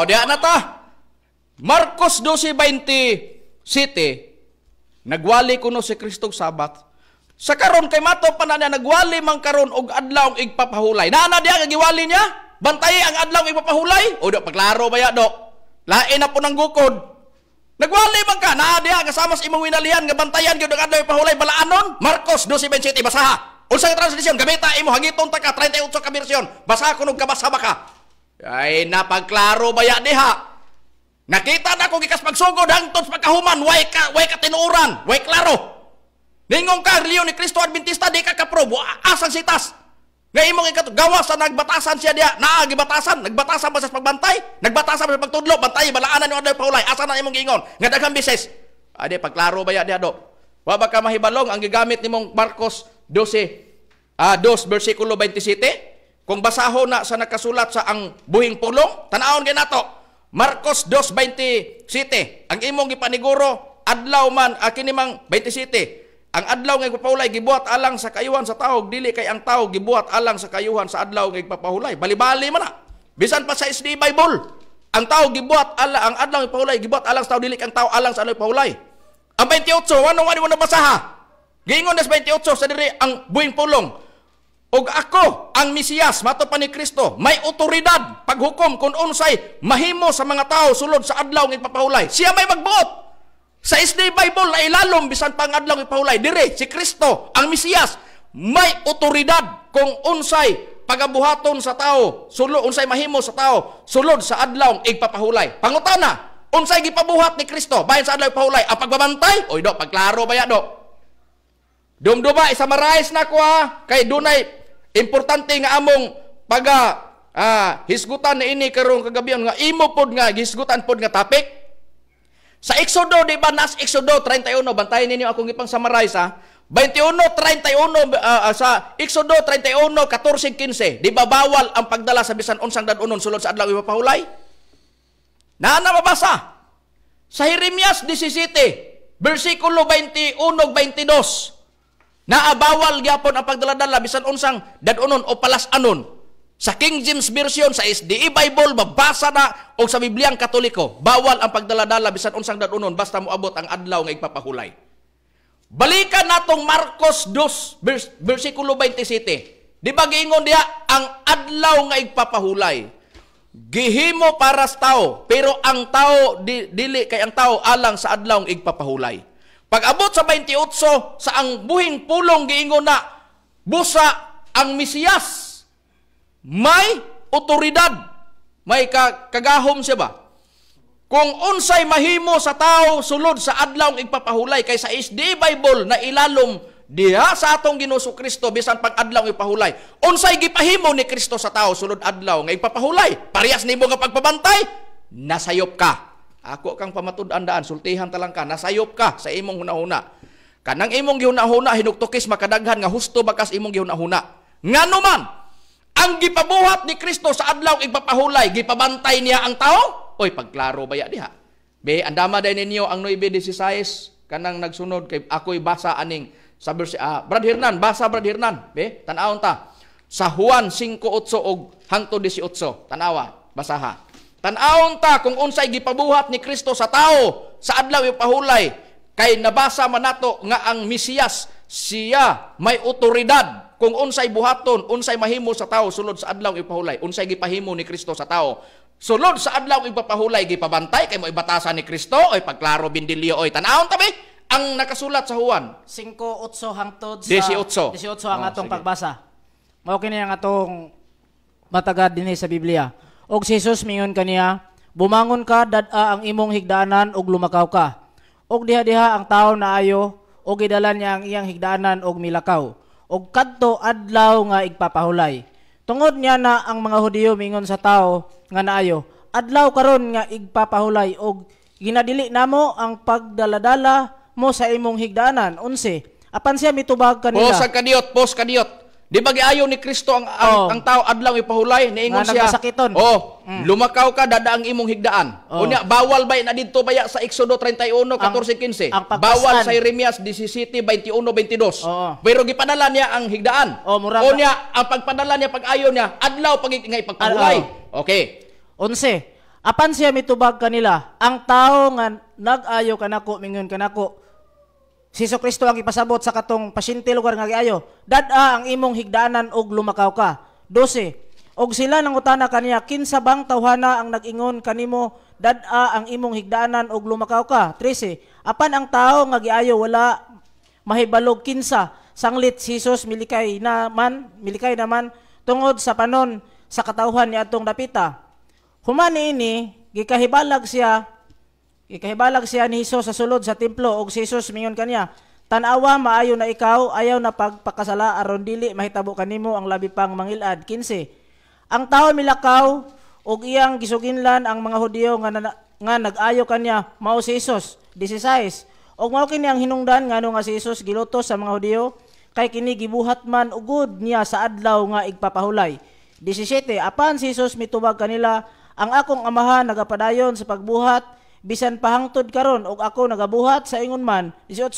O, diha na ta. Marcos 12.20 City, nagwali kuno si Kristong Sabat. Sa karon kay mato pa na niya, nagwali man karon og adlaw og igpapahulay. Naana diha giwali niya? Bantay ang adlaw og igpapahulay? O do paglaro ba ya do? Lain na po ng gukod. Nagwali man ka, naa diha kasama sa imong winalihan nga bantayan gyud ang adlaw igpapahulay balaanon. Marcos 12:27 basaha. Unsa nga transisyon gamita imo hangitong taka 38 ka bersyon. Basaha kuno kabasa ka. Ay, napagklaro ba ya diha? Nakita na kung ikas magsugod hangtod sa pagkahuman, way ka, way ka tinuuran, way klaro. Ningong ka, reliyon ni Kristo Adventista, di ka kaprobo, asang sitas. Nga imong ikat gawa sa nagbatasan siya diya, naa nagbatasan ba sa pagbantay? Nagbatasan ba sa pagtudlo? Bantay balaanan ni adlaw paulay. Asa na imong ingon, Nga daghang bises. Ade pagklaro ba ya diha do? Wa ba ka mahibalong ang gigamit ni mong Marcos 12 ah 2 bersikulo 27? Kung basaho na sa nakasulat sa ang buhing pulong, tanawon kay nato. Marcos 2:27. Ang imong ipaniguro, adlaw man akinimang 27. Ang adlaw nga gipapahulay gibuhat alang sa kayuhan sa tawog dili kay ang tawog gibuhat alang sa kayuhan sa adlaw nga ipapahulay Balibali man na. Bisan pa sa SD Bible. Ang tao gibuhat alang, ang adlaw ipahulay gibuhat alang sa tao dili kay ang tao alang sa adlaw ipahulay. Ang 28 ano man mo nabasaha? Giingon na sa 28 sa diri ang buhing pulong og ako ang Mesiyas matupan ni Kristo may otoridad paghukom kung unsay mahimo sa mga tao sulod sa adlaw nga ipapahulay siya may magbuot sa SD Bible na ilalom bisan pang adlaw nga ipahulay dire si Kristo ang Mesiyas may otoridad kung unsay pagabuhaton sa tao sulod unsay mahimo sa tao sulod sa adlaw ipapahulay. pangutana unsay gipabuhat ni Kristo bayan sa adlaw ipahulay ang pagbabantay oy do pagklaro ba ya do Dumduba, isa marais na ko ha. Kay dunay Importante nga among paga ah, hisgutan na ini karong kagabihan nga imo pod nga hisgutan pod nga topic. Sa Exodo di ba nas Exodo 31 bantayan ninyo akong ipang summarize ha. 21:31 uh, ah, ah, sa Exodo 31, 14, 15 di ba bawal ang pagdala sa bisan unsang dadunon sulod sa adlaw ipapahulay? Na mabasa. Sa Jeremias 17 versikulo 21 22 Naa bawal gyapon ang pagdala-dala bisan unsang dad-unon o palas-anon. Sa King James Version, sa SDE Bible, mabasa na o sa Bibliyang Katoliko, bawal ang pagdala-dala bisan unsang dad basta moabot ang adlaw nga igpapahulay. Balikan natong Marcos 2, bersikulo 27. Di ba giingon diya, ang adlaw nga igpapahulay, gihimo para sa tao pero ang tao di, dili kay ang tao alang sa adlaw nga igpapahulay pag abot sa 28 sa ang buhing pulong giingon na busa ang misiyas. May otoridad. May kagahom siya ba? Kung unsay mahimo sa tao sulod sa adlaw ipapahulay kay sa SD Bible na ilalom diha sa atong Ginoso Kristo bisan pag adlaw ipahulay. Unsay gipahimo ni Kristo sa tao sulod adlaw nga ipapahulay? Parehas nimo nga pagpabantay, nasayop ka. Ako kang pamatud-an daan, sultihan talang ka, nasayop ka sa imong hunahuna. Kanang imong gihunahuna hinuktukis makadaghan nga husto bakas imong gihunahuna. Ngano man ang gipabuhat ni Kristo sa adlaw ipapahulay, gipabantay niya ang tao? Oy, pagklaro ba ya diha? Be, andama din ninyo ang 16, kanang nagsunod kay ako'y basa aning sa verse ah, Brad Hernan, basa Brad Hernan. Be, tanawon ta. Sa Juan 5:8 og hangtod 18. Tanawa, basaha. Tanawon ta kung unsay gipabuhat ni Kristo sa tao sa adlaw pahulay kay nabasa man nato nga ang Mesiyas siya may otoridad kung unsay buhaton, unsay mahimo sa tao sulod sa adlaw ipahulay, unsay gipahimo ni Kristo sa tao. Sulod sa adlaw ipapahulay gipabantay kay mo ibatasan ni Kristo oy pagklaro bindilyo oy tanawon ta ang nakasulat sa Juan 5:8 hangtod sa 18 18 ang oh, atong sige. pagbasa. Mao kini ang atong matagad dinhi sa Biblia. Og si Jesus mingon kaniya, Bumangon ka, dada ang imong higdaanan, og lumakaw ka. Og diha-diha ang tao na ayo, og gidalan niya ang iyang higdaanan, og milakaw. Og kadto adlaw nga igpapahulay. Tungod niya na ang mga Hudiyo mingon sa tao nga naayo, adlaw karon nga igpapahulay og ginadili namo ang pagdaladala mo sa imong higdaanan. Unse, apan siya mitubag kanila. Pos ang kaniot, pos kaniot. Di ba giayo ni Kristo ang, ang, oh. ang tao adlaw ipahulay ni ingon siya. Kasakiton. Oh, mm. lumakaw ka dada ang imong higdaan. Oh. Unya bawal ba na didto baya sa Exodo 31 14-15. Bawal sa Jeremias 17:21-22. Oh. Pero gipadala niya ang higdaan. Oh, Unya ang pagpadala niya pag-ayo niya adlaw pag nga ipagpahulay. Ah, okay. Unse. Apan siya mitubag kanila, ang tao nga nag-ayo kanako mingon kanako Si Iso Kristo ang ipasabot sa katong pasyente lugar nga giayo. Dada ang imong higdaanan og lumakaw ka. 12. Og sila nang utana kaniya kinsa bang tawhana ang nag-ingon kanimo dada ang imong higdaanan og lumakaw ka. 13. Apan ang tao nga giayo wala mahibalog kinsa sanglit si Jesus milikay naman milikay naman tungod sa panon sa katawhan ni atong dapita. Human ini gikahibalag siya Ikahibalag siya ni Iso sa sulod sa templo og si Isus mingon kaniya, Tanawa maayo na ikaw, ayaw na pagpakasala aron dili mahitabo kanimo ang labi pang mangilad 15. Ang tao milakaw og iyang gisuginlan ang mga Hudiyo nga, na, nga nag-ayo kaniya mao si Isus 16. Og mao kini ang hinungdan ngano nga si Isus gilutos sa mga Hudiyo kay kini gibuhat man ugod niya sa adlaw nga igpapahulay. 17. Apan si Isus mitubag kanila, ang akong amahan nagapadayon sa pagbuhat bisan pahangtod karon og ako nagabuhat sa ingon man 18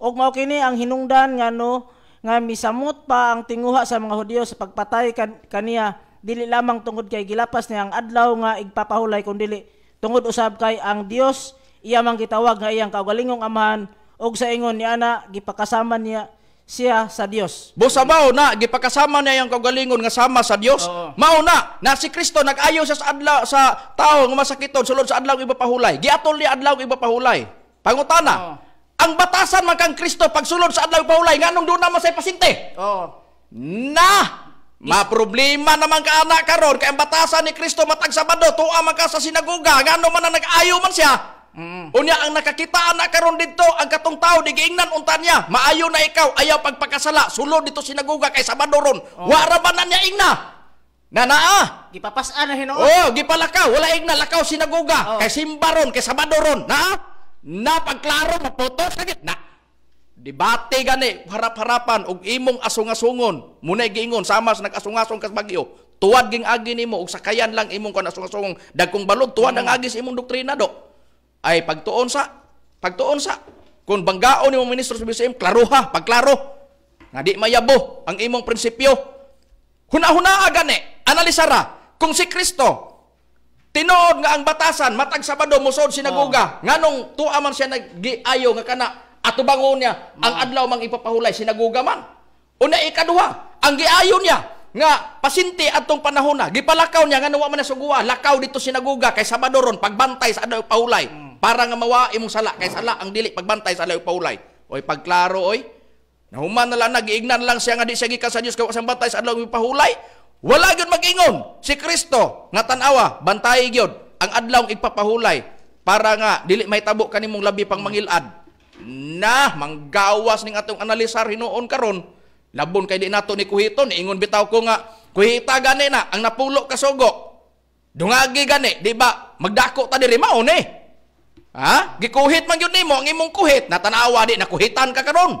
og mao kini ang hinungdan nga no nga misamot pa ang tinguha sa mga Hudyo sa pagpatay kan, kaniya dili lamang tungod kay gilapas niya ang adlaw nga igpapahulay kun dili tungod usab kay ang Dios iya mang gitawag nga iyang kaugalingong amahan og sa ingon ni ana gipakasama niya siya sa Dios. Busabaw na gipakasama niya yung kagalingon nga sama sa Dios. Mao na na si Kristo nag-ayo siya sa adlaw sa tawo nga masakiton sulod sa adlaw iba pahulay. Giatol ni adlaw iba pahulay. Pangutana, Oo. ang batasan man kang Kristo sulod sa adlaw iba pahulay nganong doon naman say pasinte. Oo. Na Ma problema naman ka anak karon kay ang batasan ni Kristo matag Sabado tuwa man ka sa sinaguga nganong man na nag-ayo man siya Mm. Unya ang nakakita na karon dito ang katong tao di giingnan unta niya maayo na ikaw ayaw pagpakasala sulod dito sinaguga kay Sabado ron oh. wara ba niya ingna na naa gipapasa na ah. hinuon oh gipalakaw wala ingna lakaw sinaguga oh. kay simba ron kay Sabado ron pagklaro mo mapoto sakit na debate gani harap-harapan og imong asung-asungon muna giingon sama sa nagasungasong asung asong kas bagyo tuwad ging agi nimo og sakayan lang imong kon asung dagkong balog tuwad mm. ang agis imong doktrina do ay pagtuon sa pagtuon sa kung banggaon ni ministro sa BCM klaruha pagklaro na di mayabo ang imong prinsipyo hunahuna agane analisara kung si Kristo tinuod nga ang batasan matag Sabado musod sinaguga oh. nganong tuwa man siya naggiayo nga kana atubangon niya oh. ang adlaw mang ipapahulay sinaguga man una ikaduha ang giayo niya nga pasinti atong panahon na gipalakaw niya nga nawa man nasuguha lakaw dito sinaguga kay Sabado ron pagbantay sa adlaw paulay mm para nga mawa imong sala kay sala ang dili pagbantay sa layo paulay. Oy pagklaro oy. Nahuman na lang nagiignan lang siya nga di siya gikan sa Dios kay wasang bantay sa adlaw pahulay. Wala gyud magingon si Kristo nga tan-awa bantay gyud ang adlaw igpapahulay para nga dili mahitabo kanimong labi pang mangilad. Na manggawas ning atong analisar hinuon karon. Labon kay di nato ni kuhiton ingon bitaw ko nga kuhita gani na ang napulo ka kasugo. Dungagi gani, di ba? Magdako ta diri mao ni. Eh. Ha? Gikuhit man yun nimo ang imong kuhit. Natanawa di nakuhitan ka karon.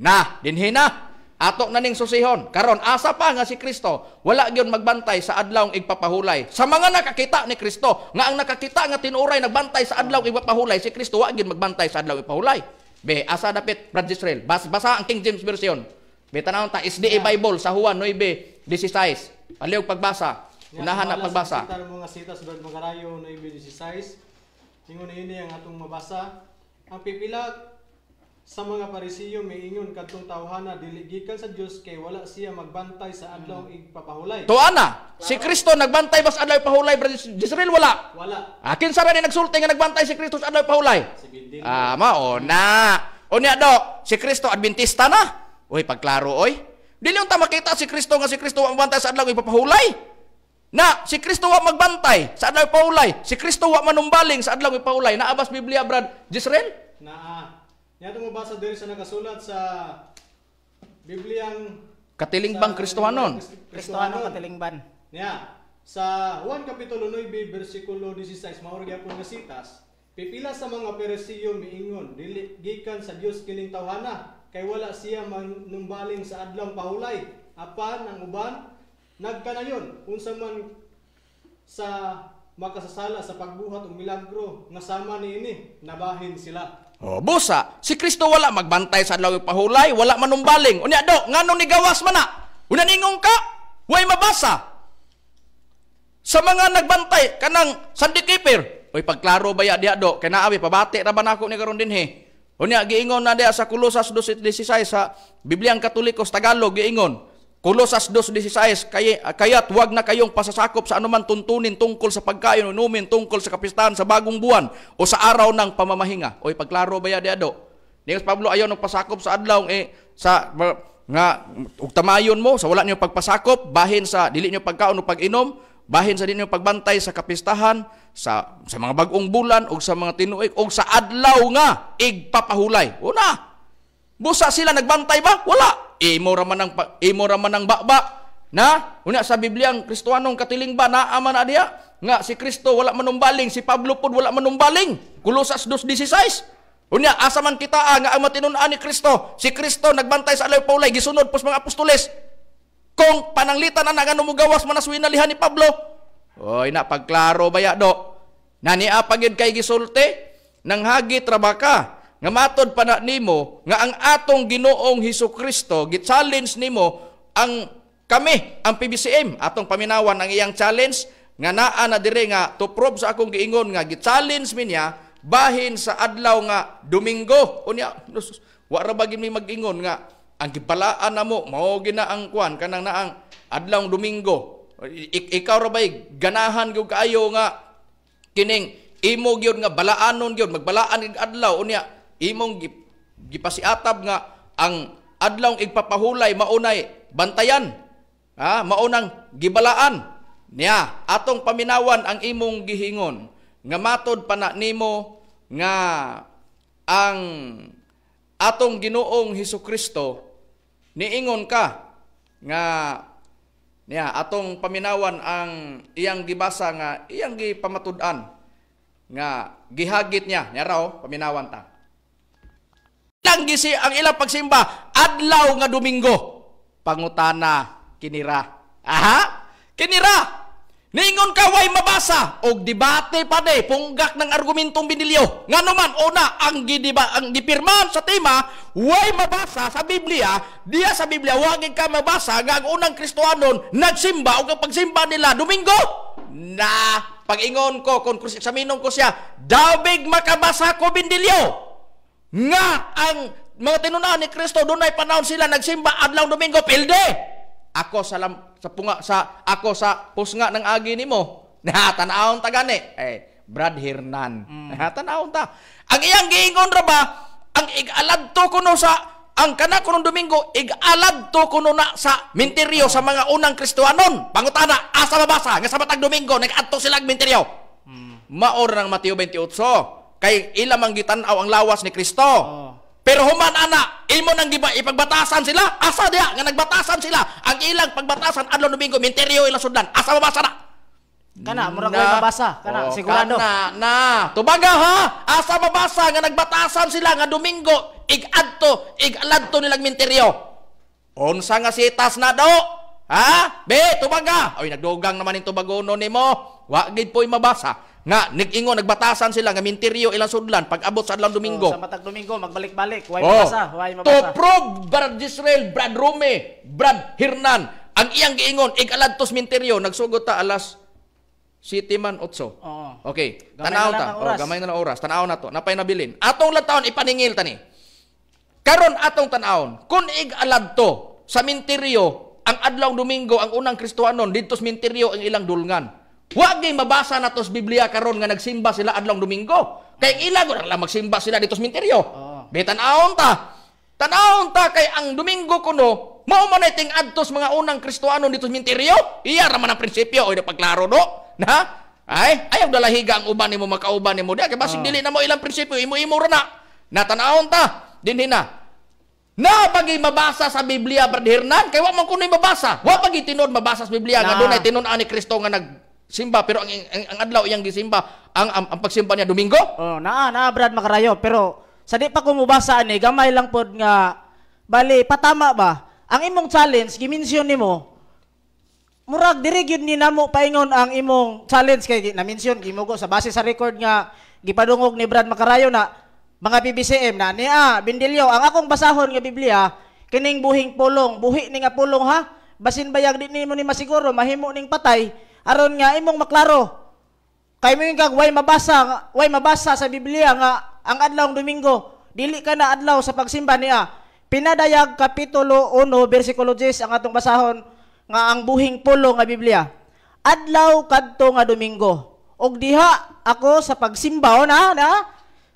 Na, dinhi na. Atok na ning susihon. Karon asa pa nga si Kristo wala gyud magbantay sa adlaw igpapahulay. Sa mga nakakita ni Kristo nga ang nakakita nga tinuray nagbantay sa adlaw igpapahulay si Kristo wa gyud magbantay sa adlaw igpahulay. Be asa dapit Brad Israel. Bas basa ang King James version. Be tanaw ta SDA Bible sa Juan 9:16. Aliw pagbasa. Unahan na pagbasa. Kita mga sitas brad mga rayo 9:16. Ingon ini ang atong mabasa, ang pipila sa mga parisiyo miingon katong tawhana dili gikan sa Dios kay wala siya magbantay sa adlaw hmm. igpapahulay. Tuana, si Kristo nagbantay bas adlaw pahulay brother Jisrael wala. Wala. Akin ah, sara ni nagsulti nga nagbantay si Kristo sa adlaw pahulay. Si ah, mao na. O niya do, si Kristo adventista na. Uy, pagklaro oy. Dili unta makita si Kristo nga si Kristo ang bantay sa adlaw igpapahulay. Na si Kristo wa magbantay sa adlaw paulay, si Kristo wa manumbaling sa adlaw paulay. Naabas Biblia brad Jisrael? Naa. Yato mo basa diri sa nakasulat sa Bibliang Katilingban Kristohanon. Kristohanon katilingban. Nya. Sa Juan kapitulo 9 bersikulo 16 mao ra gyapon nga sitas, pipila sa mga Peresiyo miingon dili gikan sa Dios kining tawhana kay wala siya manumbaling sa adlaw paulay. Apan ang uban Nagkanayon, unsa man sa makasasala sa pagbuhat og milagro nga sama niini nabahin sila. Oh, busa, si Kristo wala magbantay sa adlaw pahulay, wala manumbaling. Unya do, nganong ni gawas man Una ningong ka, way mabasa. Sa mga nagbantay kanang sandikeeper, oy pagklaro ba ya diha do, kay pabati ra ba nako ni karon dinhi. Unya giingon na diha sa Kulosas 2:16 sa Bibliang Katolikos Tagalog giingon, Kulosas 2.16, kaya, kaya't huwag na kayong pasasakop sa anuman tuntunin tungkol sa pagkain, inumin tungkol sa kapistahan sa bagong buwan o sa araw ng pamamahinga. Oy, paglaro ba yan, Ado? Ni Pablo ayaw ng pasakop sa adlaw eh, sa nga ug tamayon mo sa wala niyo pagpasakop bahin sa dili niyo pagkaon o pag-inom bahin sa dili niyo pagbantay sa kapistahan sa sa mga bagong bulan ug sa mga tinuig ug sa adlaw nga igpapahulay una busa sila nagbantay ba wala imo ra man ang imo ra man ang bakbak na una sa Biblia ang Kristoanong katiling ba naa man adya nga si Kristo wala manumbaling si Pablo pud wala manumbaling Kulosas 2:16 Unya asa man kita ah, nga ang matinun-an ni Kristo si Kristo nagbantay sa alay paulay gisunod pus mga apostoles kung pananglitan na nga mugawas man aswi ni Pablo oy na pagklaro baya do nani apagid kay gisulti nang hagi trabaka nga matod pa na nimo nga ang atong Ginoong Hesus Kristo gi-challenge nimo ang kami ang PBCM atong paminawan ang iyang challenge nga naa na dire nga to prove sa akong giingon nga gi-challenge mi niya bahin sa adlaw nga Domingo unya wa ra ba mi magingon nga ang gibalaan namo mao gina ang kuan kanang naang adlaw Domingo ikaw ra ba ganahan gyud kaayo nga kining imo gyud nga balaanon gyud magbalaan ig adlaw unya imong gipasiatab nga ang adlaw igpapahulay maunay bantayan ha maunang gibalaan niya atong paminawan ang imong gihingon nga matod pa na nimo nga ang atong Ginoong Hesus Kristo niingon ka nga niya atong paminawan ang iyang gibasa nga iyang gipamatud-an nga gihagit niya niya raw paminawan ta ilang gisi ang ilang pagsimba adlaw nga Domingo. Pangutana kinira. Aha? Kinira. Ningon way mabasa og debate pa de punggak ng argumentong binilyo. Ngano man una ang gidiba ang gipirmahan sa tema way mabasa sa Biblia, diya sa Biblia wa ka mabasa nga ang unang Kristohanon nagsimba og pagsimba nila Domingo na pagingon ko kung eksaminong ko siya dabig makabasa ko binilyo. Nga ang mga tinunan ni Kristo dunay panahon sila nagsimba adlaw Domingo pilde. Ako sa lam, sa punga sa ako sa pusnga ng agi nimo. Na tanawon ta gani. Eh Brad Hernan. Mm. tanawon ta. Ang iyang giingon ra ba ang igaladto kuno sa ang kana kuno Domingo igaladto kuno na sa minteryo sa mga unang Kristohanon. Pangutana asa mabasa nga sa matag Domingo nagadto sila ag minteryo. Mm. Maor ng Mateo 28. Kay ila manggitanaw ang lawas ni Kristo. Oh. Pero human ana, imo nang giba ipagbatasan sila. Asa diya nga nagbatasan sila. Ang ilang pagbatasan adlaw Domingo minteryo ila sudan. Asa mabasa na? Kana mura ko mabasa. Kana oh, sigurado. Kana na. Tubaga ha. Asa mabasa nga nagbatasan sila nga Domingo igadto, igaladto nilang minteryo. Unsa nga sitas na do? Ha? Be, tubag ka! Oy, nagdugang naman yung tubagono ni mo. Wagid po'y mabasa. Nga, nigingo, nagbatasan sila ng minteriyo ilang sudlan pag abot sa adlaw Domingo. Oh, sa matag Domingo, magbalik-balik. Huwag oh. mabasa, huwag mabasa. To prove, Brad Israel, Brad Rome, Brad Hernan, ang iyang giingon, ikaladtos minteriyo, nagsugot ta alas City man otso. Oo. Okay. Tanaw ta. Oh, gamay na lang oras. Tanaw na to. Napay nabilin. Atong lataon ipaningil tani. Karon atong tanawon, kun ig aladto sa minteriyo ang adlaw Domingo ang unang Kristohanon dito sa minteryo ang ilang dulngan. Huwag mabasa na sa Biblia karon nga nagsimba sila adlaw Domingo. Kay ilang lang magsimba sila dito sa minteryo. Oh. Betanaon ta. Tanaon ta kay ang Domingo kuno mao man ting adtos mga unang Kristohanon dito sa minteryo. Iya ra man ang prinsipyo oy paklaro do. Na? Ay, ayaw dalahiga ang uban nimo makauban nimo da kay basig oh. dili na mo ilang prinsipyo imo imo ra na. Natanaon ta dinhi na na bagay mabasa sa Biblia, Brad Hernan, kay wa man ko mabasa. Wa bagay tinud mabasa sa Biblia nga dunay tinun-an ni Kristo nga nag nagsimba pero ang, ang, ang adlaw iyang gisimba ang, ang, ang pagsimba niya Domingo? Oh, na naa Brad makarayo pero sa di pa ko mabasa ani gamay lang pod nga bali patama ba? Ang imong challenge gimension nimo murag diri gyud ni namo paingon ang imong challenge kay na mention gimo sa base sa record nga gipadungog ni Brad Makarayo na mga BBCM na niya, ah, bindilyo, ang akong basahon nga Biblia, kining buhing pulong, buhi ni nga pulong ha, basin bayag din nimo ni masiguro, mahimo ning patay, aron nga imong maklaro. Kay mo kag way mabasa, way mabasa sa Biblia nga ang adlaw Domingo, dili ka na adlaw sa pagsimba niya. Pinadayag kapitulo 1 bersikulo 10 ang atong basahon nga ang buhing pulong nga Biblia. Adlaw kadto nga Domingo. Og diha ako sa pagsimba na, na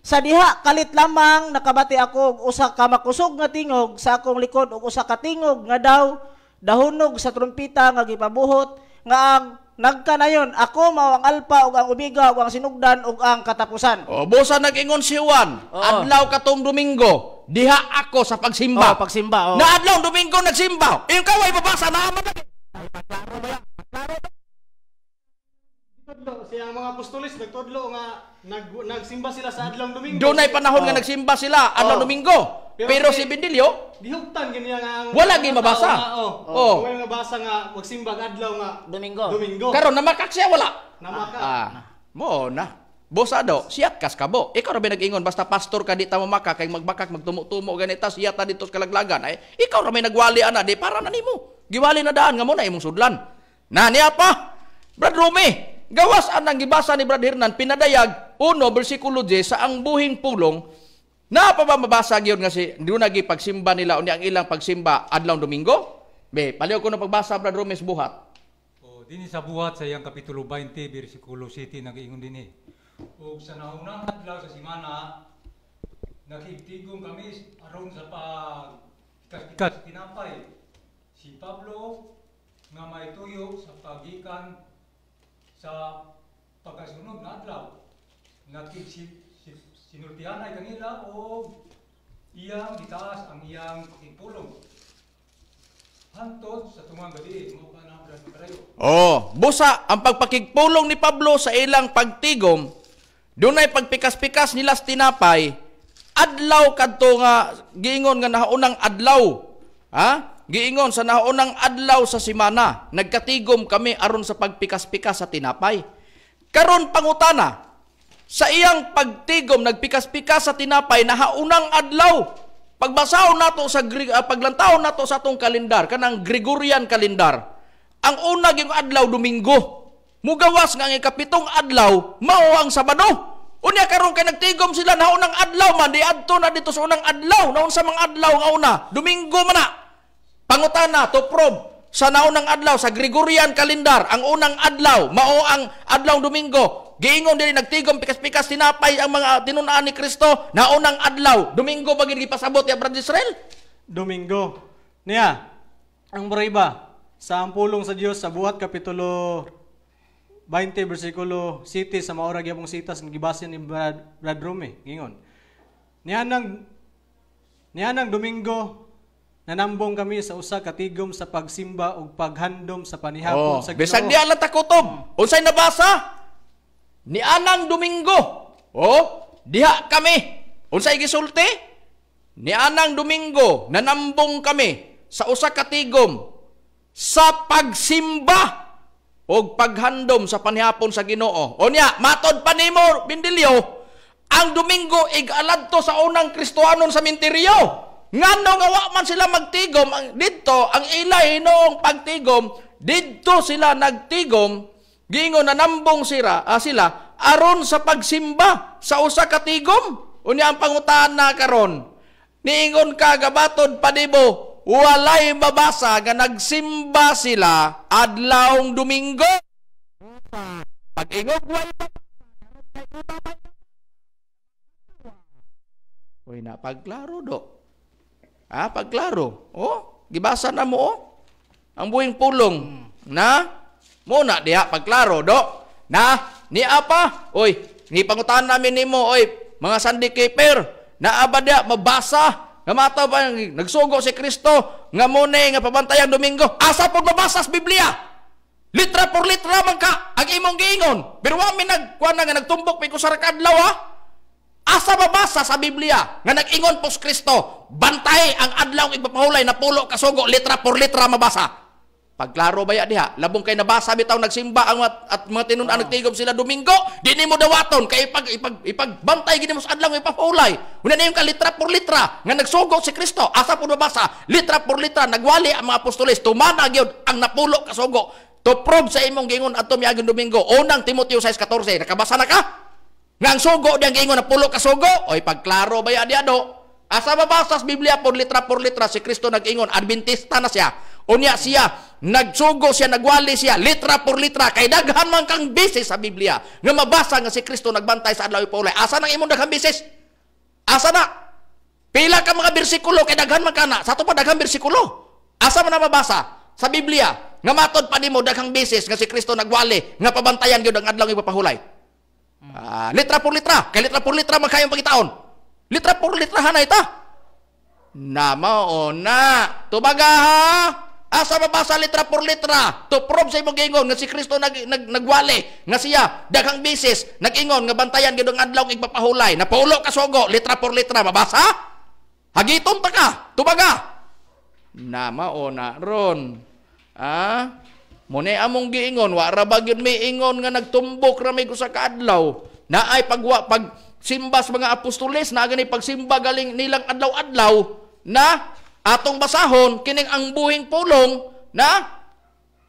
sa diha kalit lamang nakabati ako og usa ka makusog nga tingog sa akong likod og usa ka tingog nga daw dahunog sa trumpeta nga gipabuhot nga ang nagkanayon ako mao ang alpa ug ang ubiga ug ang sinugdan ug ang katapusan. O busa nag-ingon si Juan, Oo. adlaw katong Domingo, diha ako sa pagsimba. Oh, pagsimba. Oh. Na adlaw Domingo nagsimba. Imong kaway babasa na ba? Ay, paglaro ba yan? ba? Tudlo siya ang mga apostolis nagtudlo nga nag, nagsimba sila sa adlaw Domingo. Dunay panahon nga ah. nagsimba sila adlong oh. Domingo. Pero, Pero si Bendilio, gihugtan gini nga ang wala gi mabasa. Oo. Ah, oh, oh. Wala nga basa nga magsimba adlaw nga Domingo. Domingo. Karon namakak siya wala. Namaka. Ah, ah. Mo na. Bosado, siya kas kabo. Ikaw ra may nag-ingon basta pastor ka di ta maka, kay magbakak magtumo-tumo ganita siya ta dito kalaglagan. Ay, ikaw ra nagwali ana di para na nimo. Giwali na daan nga mo na imong sudlan. Na niya pa. Brad Rumi, gawas ang nangibasa ni Brad Hernan, pinadayag 1, versikulo 10, sa ang buhing pulong, na pababasa yun nga si, doon nagi pagsimba nila, unya ang ilang pagsimba, adlaw Domingo? Be, paliw ko na pagbasa, Brad Romes, buhat. oh dini sa buhat sa iyang kapitulo 20, versikulo 7, nag dinhi ug eh. O sa naunang adlaw sa simana, nakigtigong kami aron sa pag pagkikas tinapay. Si Pablo nga may tuyo sa pagikan sa pagkasunod na adlaw nga sinultihan ay kanila o iyang gitaas ang iyang pagpulong hantod sa tungang gabi mo pa na Oh, busa ang pagpakigpulong ni Pablo sa ilang pagtigom dunay pagpikas-pikas nila sa tinapay adlaw kadto nga gingon nga naunang adlaw ha giingon sa naunang adlaw sa simana, nagkatigom kami aron sa pagpikas-pikas sa tinapay. Karon pangutana, sa iyang pagtigom nagpikas-pikas sa tinapay nahaunang adlaw. Pagbasaw nato sa uh, paglantaw nato sa atong kalendar kanang Gregorian kalendar. Ang una yung adlaw Domingo. Mugawas nga ang ikapitong adlaw mao ang Sabado. Unya karon kay nagtigom sila naunang adlaw man di adto na dito sa unang adlaw, naun sa mga adlaw nga una, Domingo man na. Pangutana to probe sa naunang adlaw sa Gregorian calendar ang unang adlaw mao ang adlaw Domingo giingon diri nagtigom pikas-pikas tinapay ang mga tinunaan ni Kristo naunang adlaw Domingo ba gid gipasabot ya Brad Israel Domingo niya ang iba sa ampulong sa Dios sa buhat kapitulo 20 bersikulo 7 sa maura gyapong sitas nga gibasa ni Brad, Brad Rome eh. gingon niya nang niya nang Domingo Nanambong kami sa usa ka tigom sa pagsimba ug paghandom sa panihapon oh, sa Ginoo. Bisan di ala takotob. Oh. Unsay nabasa? Ni anang Domingo. Oh, diha kami. Unsay gisulti? Ni anang Domingo nanambong kami sa usa ka tigom sa pagsimba ug paghandom sa panihapon sa Ginoo. O niya, matod pa ni nimo Bindilyo, ang Domingo igaladto sa unang Kristohanon sa minteryo. Nga wa man sila magtigom, ang, dito, ang ilay noong pagtigom, dito sila nagtigom, gingon na nambong sira, ah, sila, aron sa pagsimba sa usa ka tigom. Unya ang pangutan na karon. Niingon ka gabatod padibo, walay babasa nga nagsimba sila adlawng Domingo. pagingog ingog walay babasa. Uy, do. Ah, pagklaro. Oh, gibasa na mo oh. Ang buhing pulong na mo na diha pagklaro do. Na ni apa. Oy, ni pangutan namin nimo oy mga Sunday keeper na abadya mabasa nga mata ba nagsugo si Kristo nga muna nga pabantayang Domingo asa pud mabasa sa Biblia litra por litra man ka ang imong giingon pero wa mi nagkuan nga nagtumbok pay ko sa kadlaw ha Asa mabasa sa Biblia nga nag-ingon si Kristo, bantay ang adlaw ipapahulay na pulo kasugo litra por litra mabasa. Pagklaro ba ya diha? Labong kay nabasa bitaw nagsimba ang at, at mga tinun ang nagtigom sila Domingo, di nimo dawaton kay ipag ipag ipagbantay gid mo sa adlaw ipapahulay. Una na yung ka litra por litra nga nagsugo si Kristo, asa po mabasa, litra por litra nagwali ang mga apostoles, tumana gyud ang napulo kasugo to prove sa imong gingon ato miaging Domingo. Unang Timoteo 6:14, nakabasa na ka? Nga ang sugo ang giingon na pulo ka sugo, oy pagklaro ba yan diado? Asa mabasa sa Biblia por litra por litra si Kristo nag-ingon, Adventista na siya. Unya siya, nagsugo siya, nagwali siya, litra por litra, kay daghan man kang bisis sa Biblia. Nga mabasa nga si Kristo nagbantay sa adlaw ipaulay. Asa nang imong daghan bisis? Asa na? Pila ka mga bersikulo kay daghan man kana. Sa to pa daghan bersikulo. Asa man na mabasa sa Biblia? Nga matod pa mo, daghang bisis nga si Kristo nagwali, nga pabantayan gyud ang adlaw ipapahulay. Uh, litra por litra. Kay litra por litra magkayang pagitaon. Litra por litra hanay ta. Namao na. Tubaga ha. Asa mabasa litra por litra to prove sa imong ingon nga si Kristo nag, nag nagwali nga siya daghang bisis nagingon nga bantayan gid ang adlaw igpapahulay na paulo ka sogo litra por litra mabasa hagiton ta ka tubaga namao na ron ah Muni among giingon, wa ra bagyod may ingon nga nagtumbok ra may sa ka na ay pagwa pag simbas mga apostoles na gani pagsimba galing nilang adlaw-adlaw na atong basahon kining ang buhing pulong na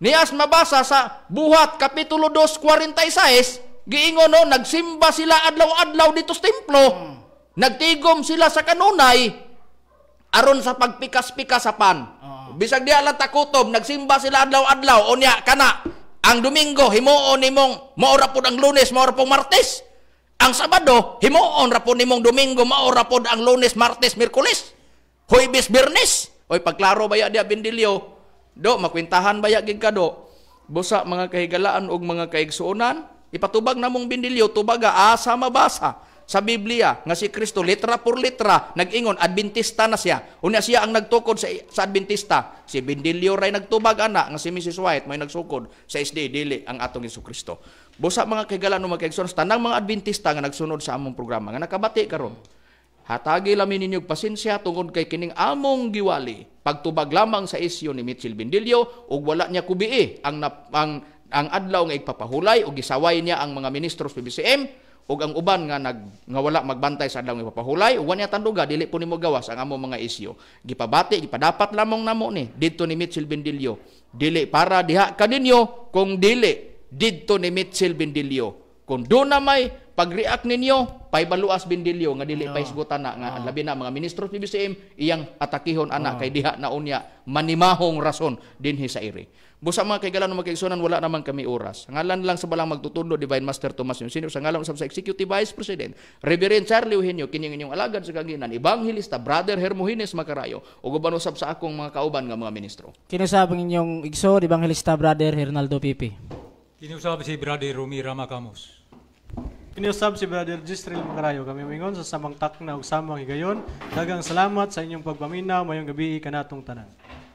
nias mabasa sa buhat kapitulo 2:46 giingon no nagsimba sila adlaw-adlaw dito sa templo. Hmm. Nagtigom sila sa kanunay aron sa pagpikas-pikasapan. pikas Oh bisag di lang takutom, nagsimba sila adlaw-adlaw, o unya kana, ang Domingo, himuon nimong, maura po ang lunes, maura po martes. Ang Sabado, himuon ra po nimong Domingo, maura po ang lunes, martes, mirkulis. Huibis, birnes. Oy, paglaro baya ya diya, bindilyo? Do, makwintahan ba ya, gigka do? Busa, mga kahigalaan o mga kaigsuunan, ipatubag na mong bindilyo, tubaga, asa mabasa sa Biblia nga si Kristo litra por litra nag-ingon Adventista na siya. Unya siya ang nagtukod sa, sa Adventista. Si Bendilio ray nagtubag ana nga si Mrs. White may nagsukod sa SD dili ang atong Jesu Kristo. Busa mga kaigalan o magkaigsonas tanang mga Adventista nga nagsunod sa among programa nga nakabati karon. Hatagi lamin ninyo pasensya tungod kay kining among giwali. Pagtubag lamang sa isyu ni Mitchell Bendilio ug wala niya kubi ang, ang ang adlaw nga ipapahulay o gisaway niya ang mga ministro sa PBCM ug ang uban nga nag nga wala magbantay sa adlaw ipapahulay uwan wala tanduga dili po nimo gawas ang amo mga isyu gipabati gipadapat lamong namo ni didto ni Mitchell Bendilio dili para diha kaninyo kung dili didto ni Mitchell Bendilio kung do na may pagreact react ninyo paybaluas Bendilio nga dili no. paisgutan na nga no. Ah. labi na mga ministro PBCM iyang atakihon ana no. Ah. kay diha na unya manimahong rason dinhi sa iri Busa mga kaigalan ng magkaigsunan, wala naman kami oras. Ang Ngalan lang sa balang magtutulo, Divine Master Tomas Yusinio, sa ngalan usab sa Executive Vice President, Reverend Charlie Eugenio, kining inyong alagad sa kaginan, Evangelista, Brother Hermohines Makarayo, o guban usab sa akong mga kauban nga mga ministro. Kinusabang inyong igso, Evangelista, Brother Hernaldo Pipi. Kinusab si Brother Rumi Ramacamos. Kiniusab si Brother Gistril Macarayo. Kami mingon sa samang takna ug samang higayon. Dagang salamat sa inyong pagpaminaw mayong gabi kanatong tanan.